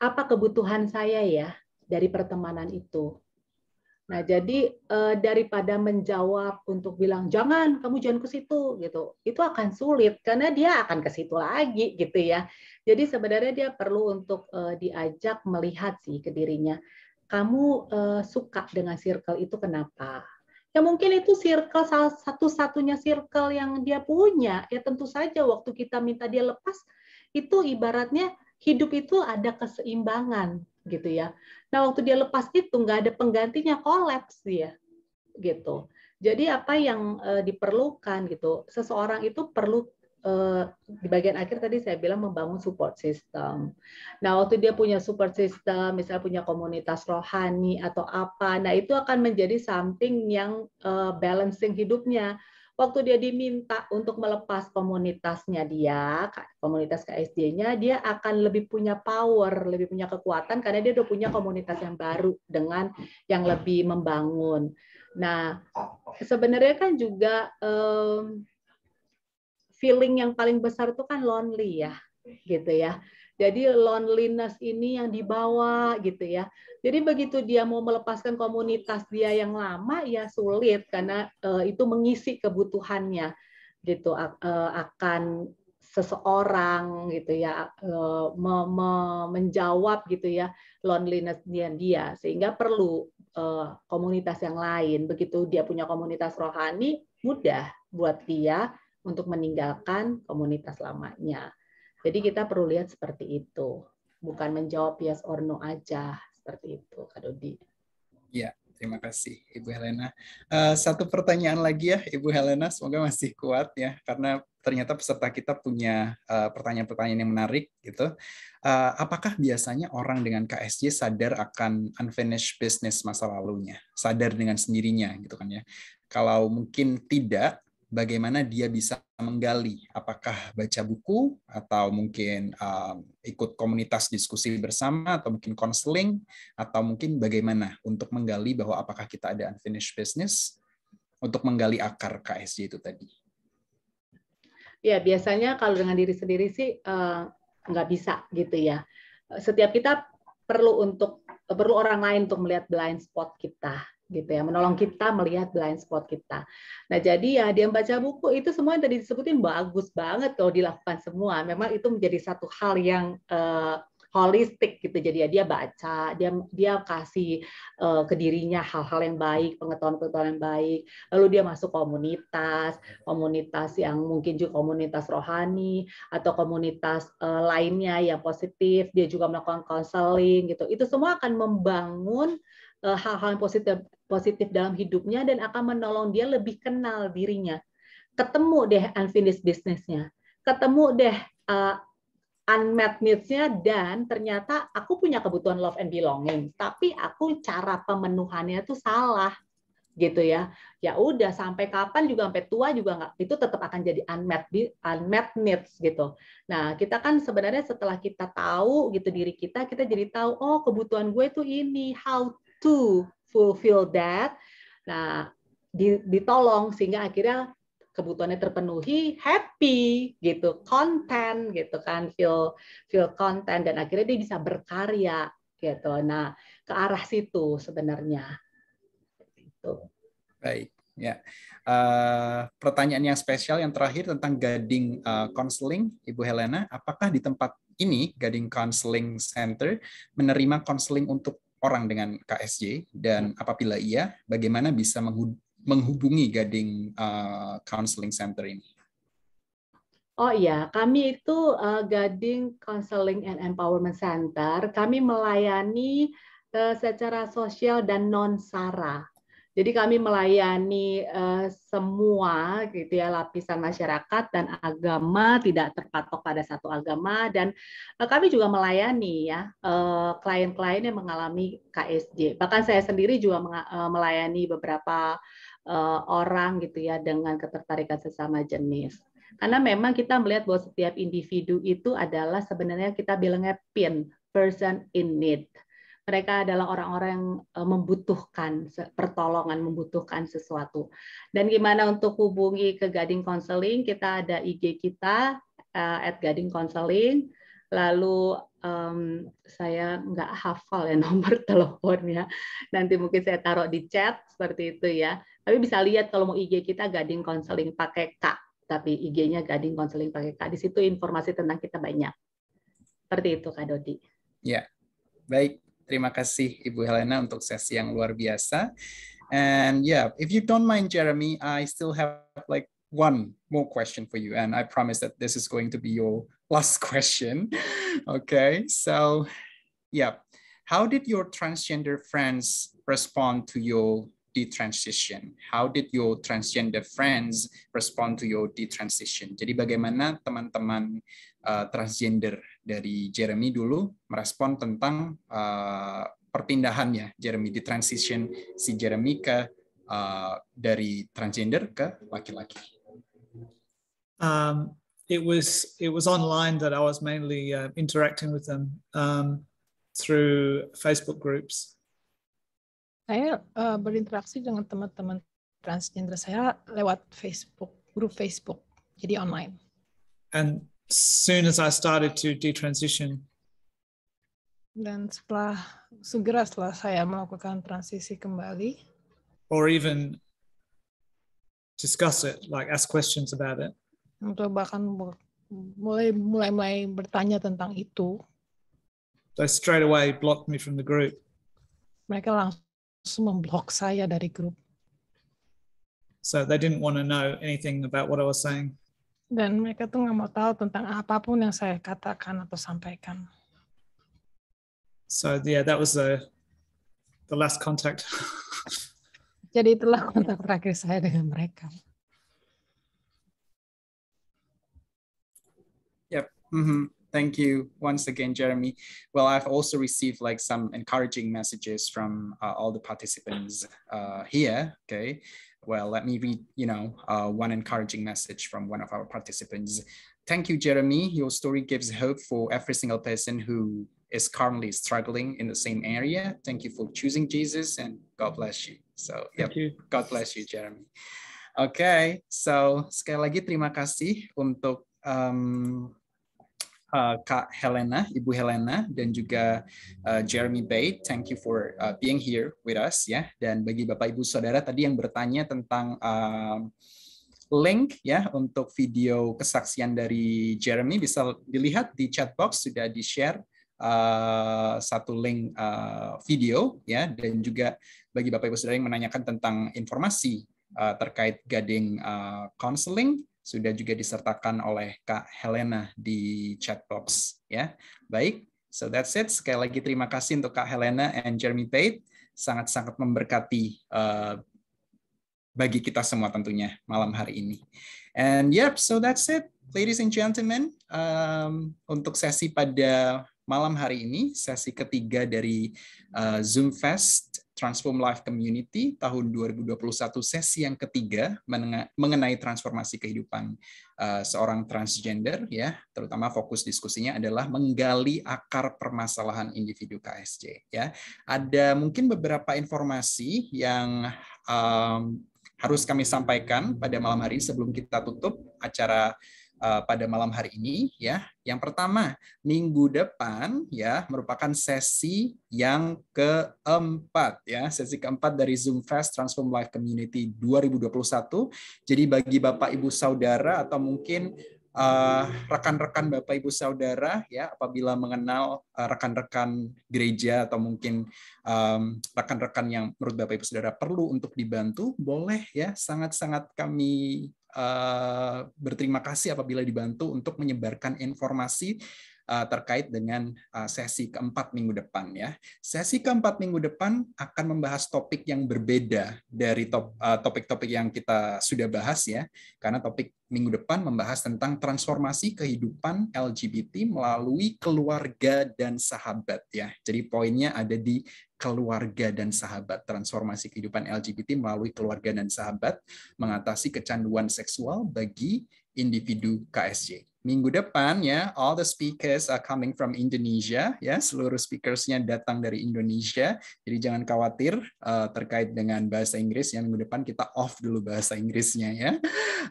Apa kebutuhan saya ya dari pertemanan itu? Nah, jadi eh, daripada menjawab untuk bilang jangan kamu jangan ke situ gitu. Itu akan sulit karena dia akan ke situ lagi gitu ya. Jadi sebenarnya dia perlu untuk eh, diajak melihat sih ke dirinya. Kamu eh, suka dengan circle itu kenapa? Ya mungkin itu circle salah satu-satunya circle yang dia punya. Ya tentu saja waktu kita minta dia lepas itu ibaratnya hidup itu ada keseimbangan gitu ya. Nah waktu dia lepas itu nggak ada penggantinya kolaps dia gitu. Jadi apa yang e, diperlukan gitu, seseorang itu perlu e, di bagian akhir tadi saya bilang membangun support system. Nah waktu dia punya support system, misalnya punya komunitas rohani atau apa, nah itu akan menjadi something yang e, balancing hidupnya waktu dia diminta untuk melepas komunitasnya dia, komunitas KSJ-nya, dia akan lebih punya power, lebih punya kekuatan karena dia udah punya komunitas yang baru dengan yang lebih membangun. Nah, sebenarnya kan juga um, feeling yang paling besar itu kan lonely ya, gitu ya. Jadi loneliness ini yang dibawa gitu ya. Jadi begitu dia mau melepaskan komunitas dia yang lama ya sulit karena uh, itu mengisi kebutuhannya gitu uh, akan seseorang gitu ya uh, me me menjawab gitu ya loneliness dia dia sehingga perlu uh, komunitas yang lain. Begitu dia punya komunitas rohani mudah buat dia untuk meninggalkan komunitas lamanya. Jadi kita perlu lihat seperti itu, bukan menjawab yes or no aja seperti itu, Kak Dodi. Ya, terima kasih Ibu Helena. Uh, satu pertanyaan lagi ya Ibu Helena, semoga masih kuat ya karena ternyata peserta kita punya eh, pertanyaan-pertanyaan uh, yang menarik gitu. Uh, apakah biasanya orang dengan KSJ sadar akan unfinished business masa lalunya, sadar dengan sendirinya gitu kan ya? Kalau mungkin tidak, bagaimana dia bisa menggali apakah baca buku atau mungkin um, ikut komunitas diskusi bersama atau mungkin konseling atau mungkin bagaimana untuk menggali bahwa apakah kita ada unfinished business untuk menggali akar KSJ itu tadi. Ya biasanya kalau dengan diri sendiri sih uh, nggak bisa gitu ya. Setiap kita perlu untuk perlu orang lain untuk melihat blind spot kita gitu ya, menolong kita melihat blind spot kita. Nah, jadi ya dia membaca buku itu semua tadi disebutin bagus banget kalau dilakukan semua. Memang itu menjadi satu hal yang uh, holistik gitu. Jadi ya dia baca, dia dia kasih uh, ke dirinya hal-hal yang baik, pengetahuan-pengetahuan yang baik. Lalu dia masuk komunitas, komunitas yang mungkin juga komunitas rohani atau komunitas uh, lainnya yang positif. Dia juga melakukan konseling gitu. Itu semua akan membangun hal-hal yang positif positif dalam hidupnya dan akan menolong dia lebih kenal dirinya. Ketemu deh unfinished business-nya. Ketemu deh uh, unmet needs-nya dan ternyata aku punya kebutuhan love and belonging, tapi aku cara pemenuhannya itu salah gitu ya. Ya udah sampai kapan juga sampai tua juga nggak itu tetap akan jadi unmet unmet needs gitu. Nah, kita kan sebenarnya setelah kita tahu gitu diri kita, kita jadi tahu oh kebutuhan gue itu ini, how to fulfill that. Nah, ditolong sehingga akhirnya kebutuhannya terpenuhi, happy gitu, content gitu kan, feel feel konten dan akhirnya dia bisa berkarya gitu. Nah, ke arah situ sebenarnya. Itu. Baik, ya. Uh, pertanyaan yang spesial yang terakhir tentang Gading uh, Counseling, Ibu Helena, apakah di tempat ini Gading Counseling Center menerima counseling untuk orang dengan KSJ dan hmm. apabila iya, bagaimana bisa menghubungi Gading uh, Counseling Center ini? Oh iya, kami itu uh, Gading Counseling and Empowerment Center. Kami melayani uh, secara sosial dan non sarah. Jadi kami melayani uh, semua gitu ya lapisan masyarakat dan agama tidak terpatok pada satu agama dan uh, kami juga melayani ya klien eh, klien-klien yang mengalami KSJ. Bahkan saya sendiri juga melayani beberapa uh, orang gitu ya dengan ketertarikan sesama jenis. Karena memang kita melihat bahwa setiap individu itu adalah sebenarnya kita bilangnya pin, person in need mereka adalah orang-orang yang eh, membutuhkan pertolongan, membutuhkan sesuatu. Dan gimana untuk hubungi ke Gading Counseling? Kita ada IG kita eh, at Gading Counseling. Lalu um, saya nggak hafal ya nomor teleponnya. Nanti mungkin saya taruh di chat seperti itu ya. Tapi bisa lihat kalau mau IG kita Gading Counseling pakai K. Tapi IG-nya Gading Counseling pakai K. Di situ informasi tentang kita banyak. Seperti itu Kak Dodi. Ya, baik. Terima kasih Ibu Helena untuk sesi yang luar biasa. And yeah, if you don't mind, Jeremy, I still have like one more question for you, and I promise that this is going to be your last question. okay, so yeah, how did your transgender friends respond to your detransition? How did your transgender friends respond to your detransition? Jadi bagaimana teman-teman uh, transgender dari Jeremy dulu merespon tentang uh, perpindahannya Jeremy di transition si Jeremy ke uh, dari transgender ke laki-laki. Um, it was it was online that I was mainly uh, interacting with them um, through Facebook groups. Saya uh, berinteraksi dengan teman-teman transgender saya lewat Facebook, grup Facebook, jadi online. And soon as I started to detransition. Dan setelah segera setelah saya melakukan transisi kembali. Or even discuss it, like ask questions about it. Atau bahkan mulai mulai mulai bertanya tentang itu. They straight away blocked me from the group. Mereka langsung memblok saya dari grup. So they didn't want to know anything about what I was saying. dan mereka tuh nggak mau tahu tentang apapun yang saya katakan atau sampaikan. So yeah, that was the the last contact. Jadi itulah kontak terakhir saya dengan mereka. Yep. Mm -hmm. thank you once again, Jeremy. Well, I've also received like some encouraging messages from uh, all the participants uh, here. Okay. Well, let me read, you know, uh, one encouraging message from one of our participants. Thank you, Jeremy. Your story gives hope for every single person who is currently struggling in the same area. Thank you for choosing Jesus and God bless you. So, thank you. God bless you, Jeremy. Okay, so sekali lagi terima kasih untuk um, uh, Kak Helena, Ibu Helena, dan juga uh, Jeremy Bay. Thank you for uh, being here with us ya. Dan bagi Bapak Ibu Saudara tadi yang bertanya tentang uh, link ya untuk video kesaksian dari Jeremy bisa dilihat di chat box sudah di share uh, satu link uh, video ya dan juga bagi Bapak Ibu Saudara yang menanyakan tentang informasi uh, terkait gading uh, counseling sudah juga disertakan oleh Kak Helena di chat box ya. Baik, so that's it. Sekali lagi terima kasih untuk Kak Helena and Jeremy Tate, Sangat-sangat memberkati uh, bagi kita semua tentunya malam hari ini. And yep, so that's it, ladies and gentlemen. Um, untuk sesi pada malam hari ini, sesi ketiga dari uh, Zoom Fest Transform Life Community tahun 2021 sesi yang ketiga mengenai transformasi kehidupan eh, seorang transgender ya, terutama fokus diskusinya adalah menggali akar permasalahan individu KSC ya. Ada mungkin beberapa informasi yang um, harus kami sampaikan pada malam hari sebelum kita tutup acara Eh, pada malam hari ini ya. Yang pertama, minggu depan ya merupakan sesi yang keempat ya, sesi keempat dari Zoom Fest Transform Life Community 2021. Jadi bagi Bapak Ibu saudara atau mungkin eh, rekan-rekan uh, Bapak Ibu Saudara ya apabila mengenal eh, rekan-rekan uh, gereja atau mungkin rekan-rekan um, yang menurut Bapak Ibu Saudara perlu untuk dibantu boleh ya sangat-sangat kami Eh, berterima kasih apabila dibantu untuk menyebarkan informasi eh, terkait dengan eh, sesi keempat minggu depan ya. Sesi keempat minggu depan akan membahas topik yang berbeda dari topik-topik yang kita sudah bahas ya. Karena topik minggu depan membahas tentang transformasi kehidupan LGBT melalui keluarga dan sahabat ya. Jadi poinnya ada di keluarga dan sahabat, transformasi kehidupan LGBT melalui keluarga dan sahabat mengatasi kecanduan seksual bagi individu KSJ. Minggu depan ya, all the speakers are coming from Indonesia ya, seluruh speakersnya datang dari Indonesia. Jadi jangan khawatir uh, terkait dengan bahasa Inggris yang Minggu depan kita off dulu bahasa Inggrisnya ya.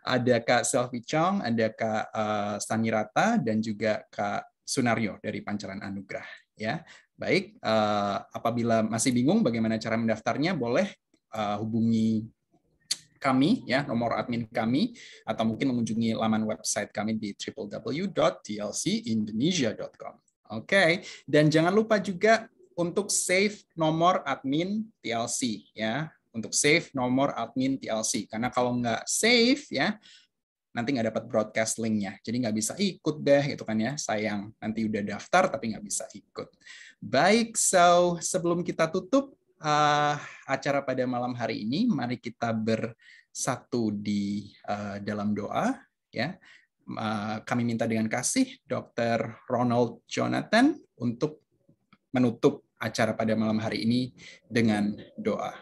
Ada Kak Selvi Chong, ada Kak uh, Sanirata dan juga Kak Sunario dari Pancaran Anugrah ya. Baik, uh, apabila masih bingung bagaimana cara mendaftarnya, boleh uh, hubungi kami ya nomor admin kami atau mungkin mengunjungi laman website kami di www.tlcindonesia.com. Oke, okay. dan jangan lupa juga untuk save nomor admin TLC ya, untuk save nomor admin TLC karena kalau nggak save ya nanti nggak dapat broadcast linknya, jadi nggak bisa ikut deh gitu kan ya, sayang nanti udah daftar tapi nggak bisa ikut. Baik, so sebelum kita tutup uh, acara pada malam hari ini, mari kita bersatu di uh, dalam doa. Ya, uh, kami minta dengan kasih Dr. Ronald Jonathan untuk menutup acara pada malam hari ini dengan doa.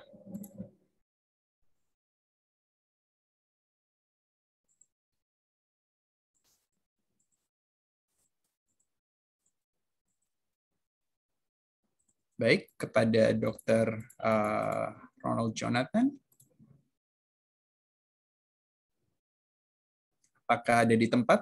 Baik, kepada Dr. Eh, Ronald Jonathan. Apakah ada di tempat?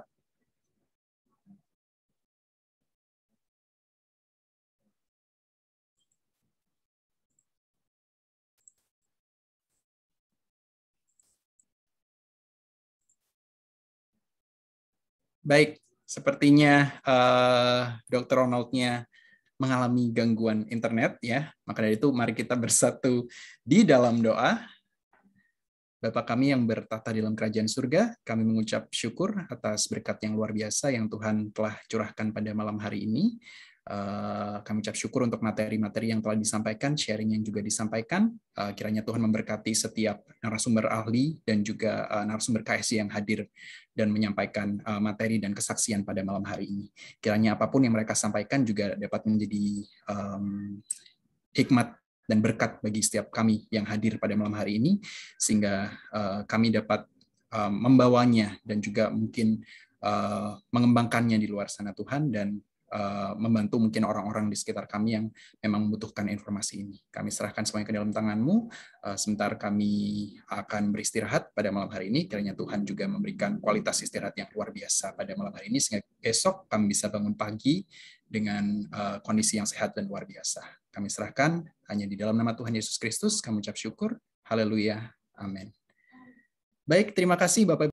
Baik, sepertinya uh, eh, Dr. Ronaldnya mengalami gangguan internet ya. Maka dari itu mari kita bersatu di dalam doa. bapak kami yang bertata di dalam kerajaan surga, kami mengucap syukur atas berkat yang luar biasa yang Tuhan telah curahkan pada malam hari ini. Eh, kami ucap syukur untuk materi-materi yang telah disampaikan, sharing yang juga disampaikan. Eh, kiranya Tuhan memberkati setiap narasumber ahli dan juga eh, narasumber KSI yang hadir dan menyampaikan materi dan kesaksian pada malam hari ini. Kiranya apapun yang mereka sampaikan juga dapat menjadi um, hikmat dan berkat bagi setiap kami yang hadir pada malam hari ini, sehingga uh, kami dapat um, membawanya dan juga mungkin mengembangkannya di luar sana Tuhan dan Eh, membantu mungkin orang-orang di sekitar kami yang memang membutuhkan informasi ini. Kami serahkan semuanya ke dalam tanganmu. Eh, sebentar kami akan beristirahat pada malam hari ini. Kiranya Tuhan juga memberikan kualitas istirahat yang luar biasa pada malam hari ini sehingga besok kami bisa bangun pagi dengan eh, kondisi yang sehat dan luar biasa. Kami serahkan hanya di dalam nama Tuhan Yesus Kristus kami ucap syukur. Haleluya. Amin. Baik, terima kasih Bapak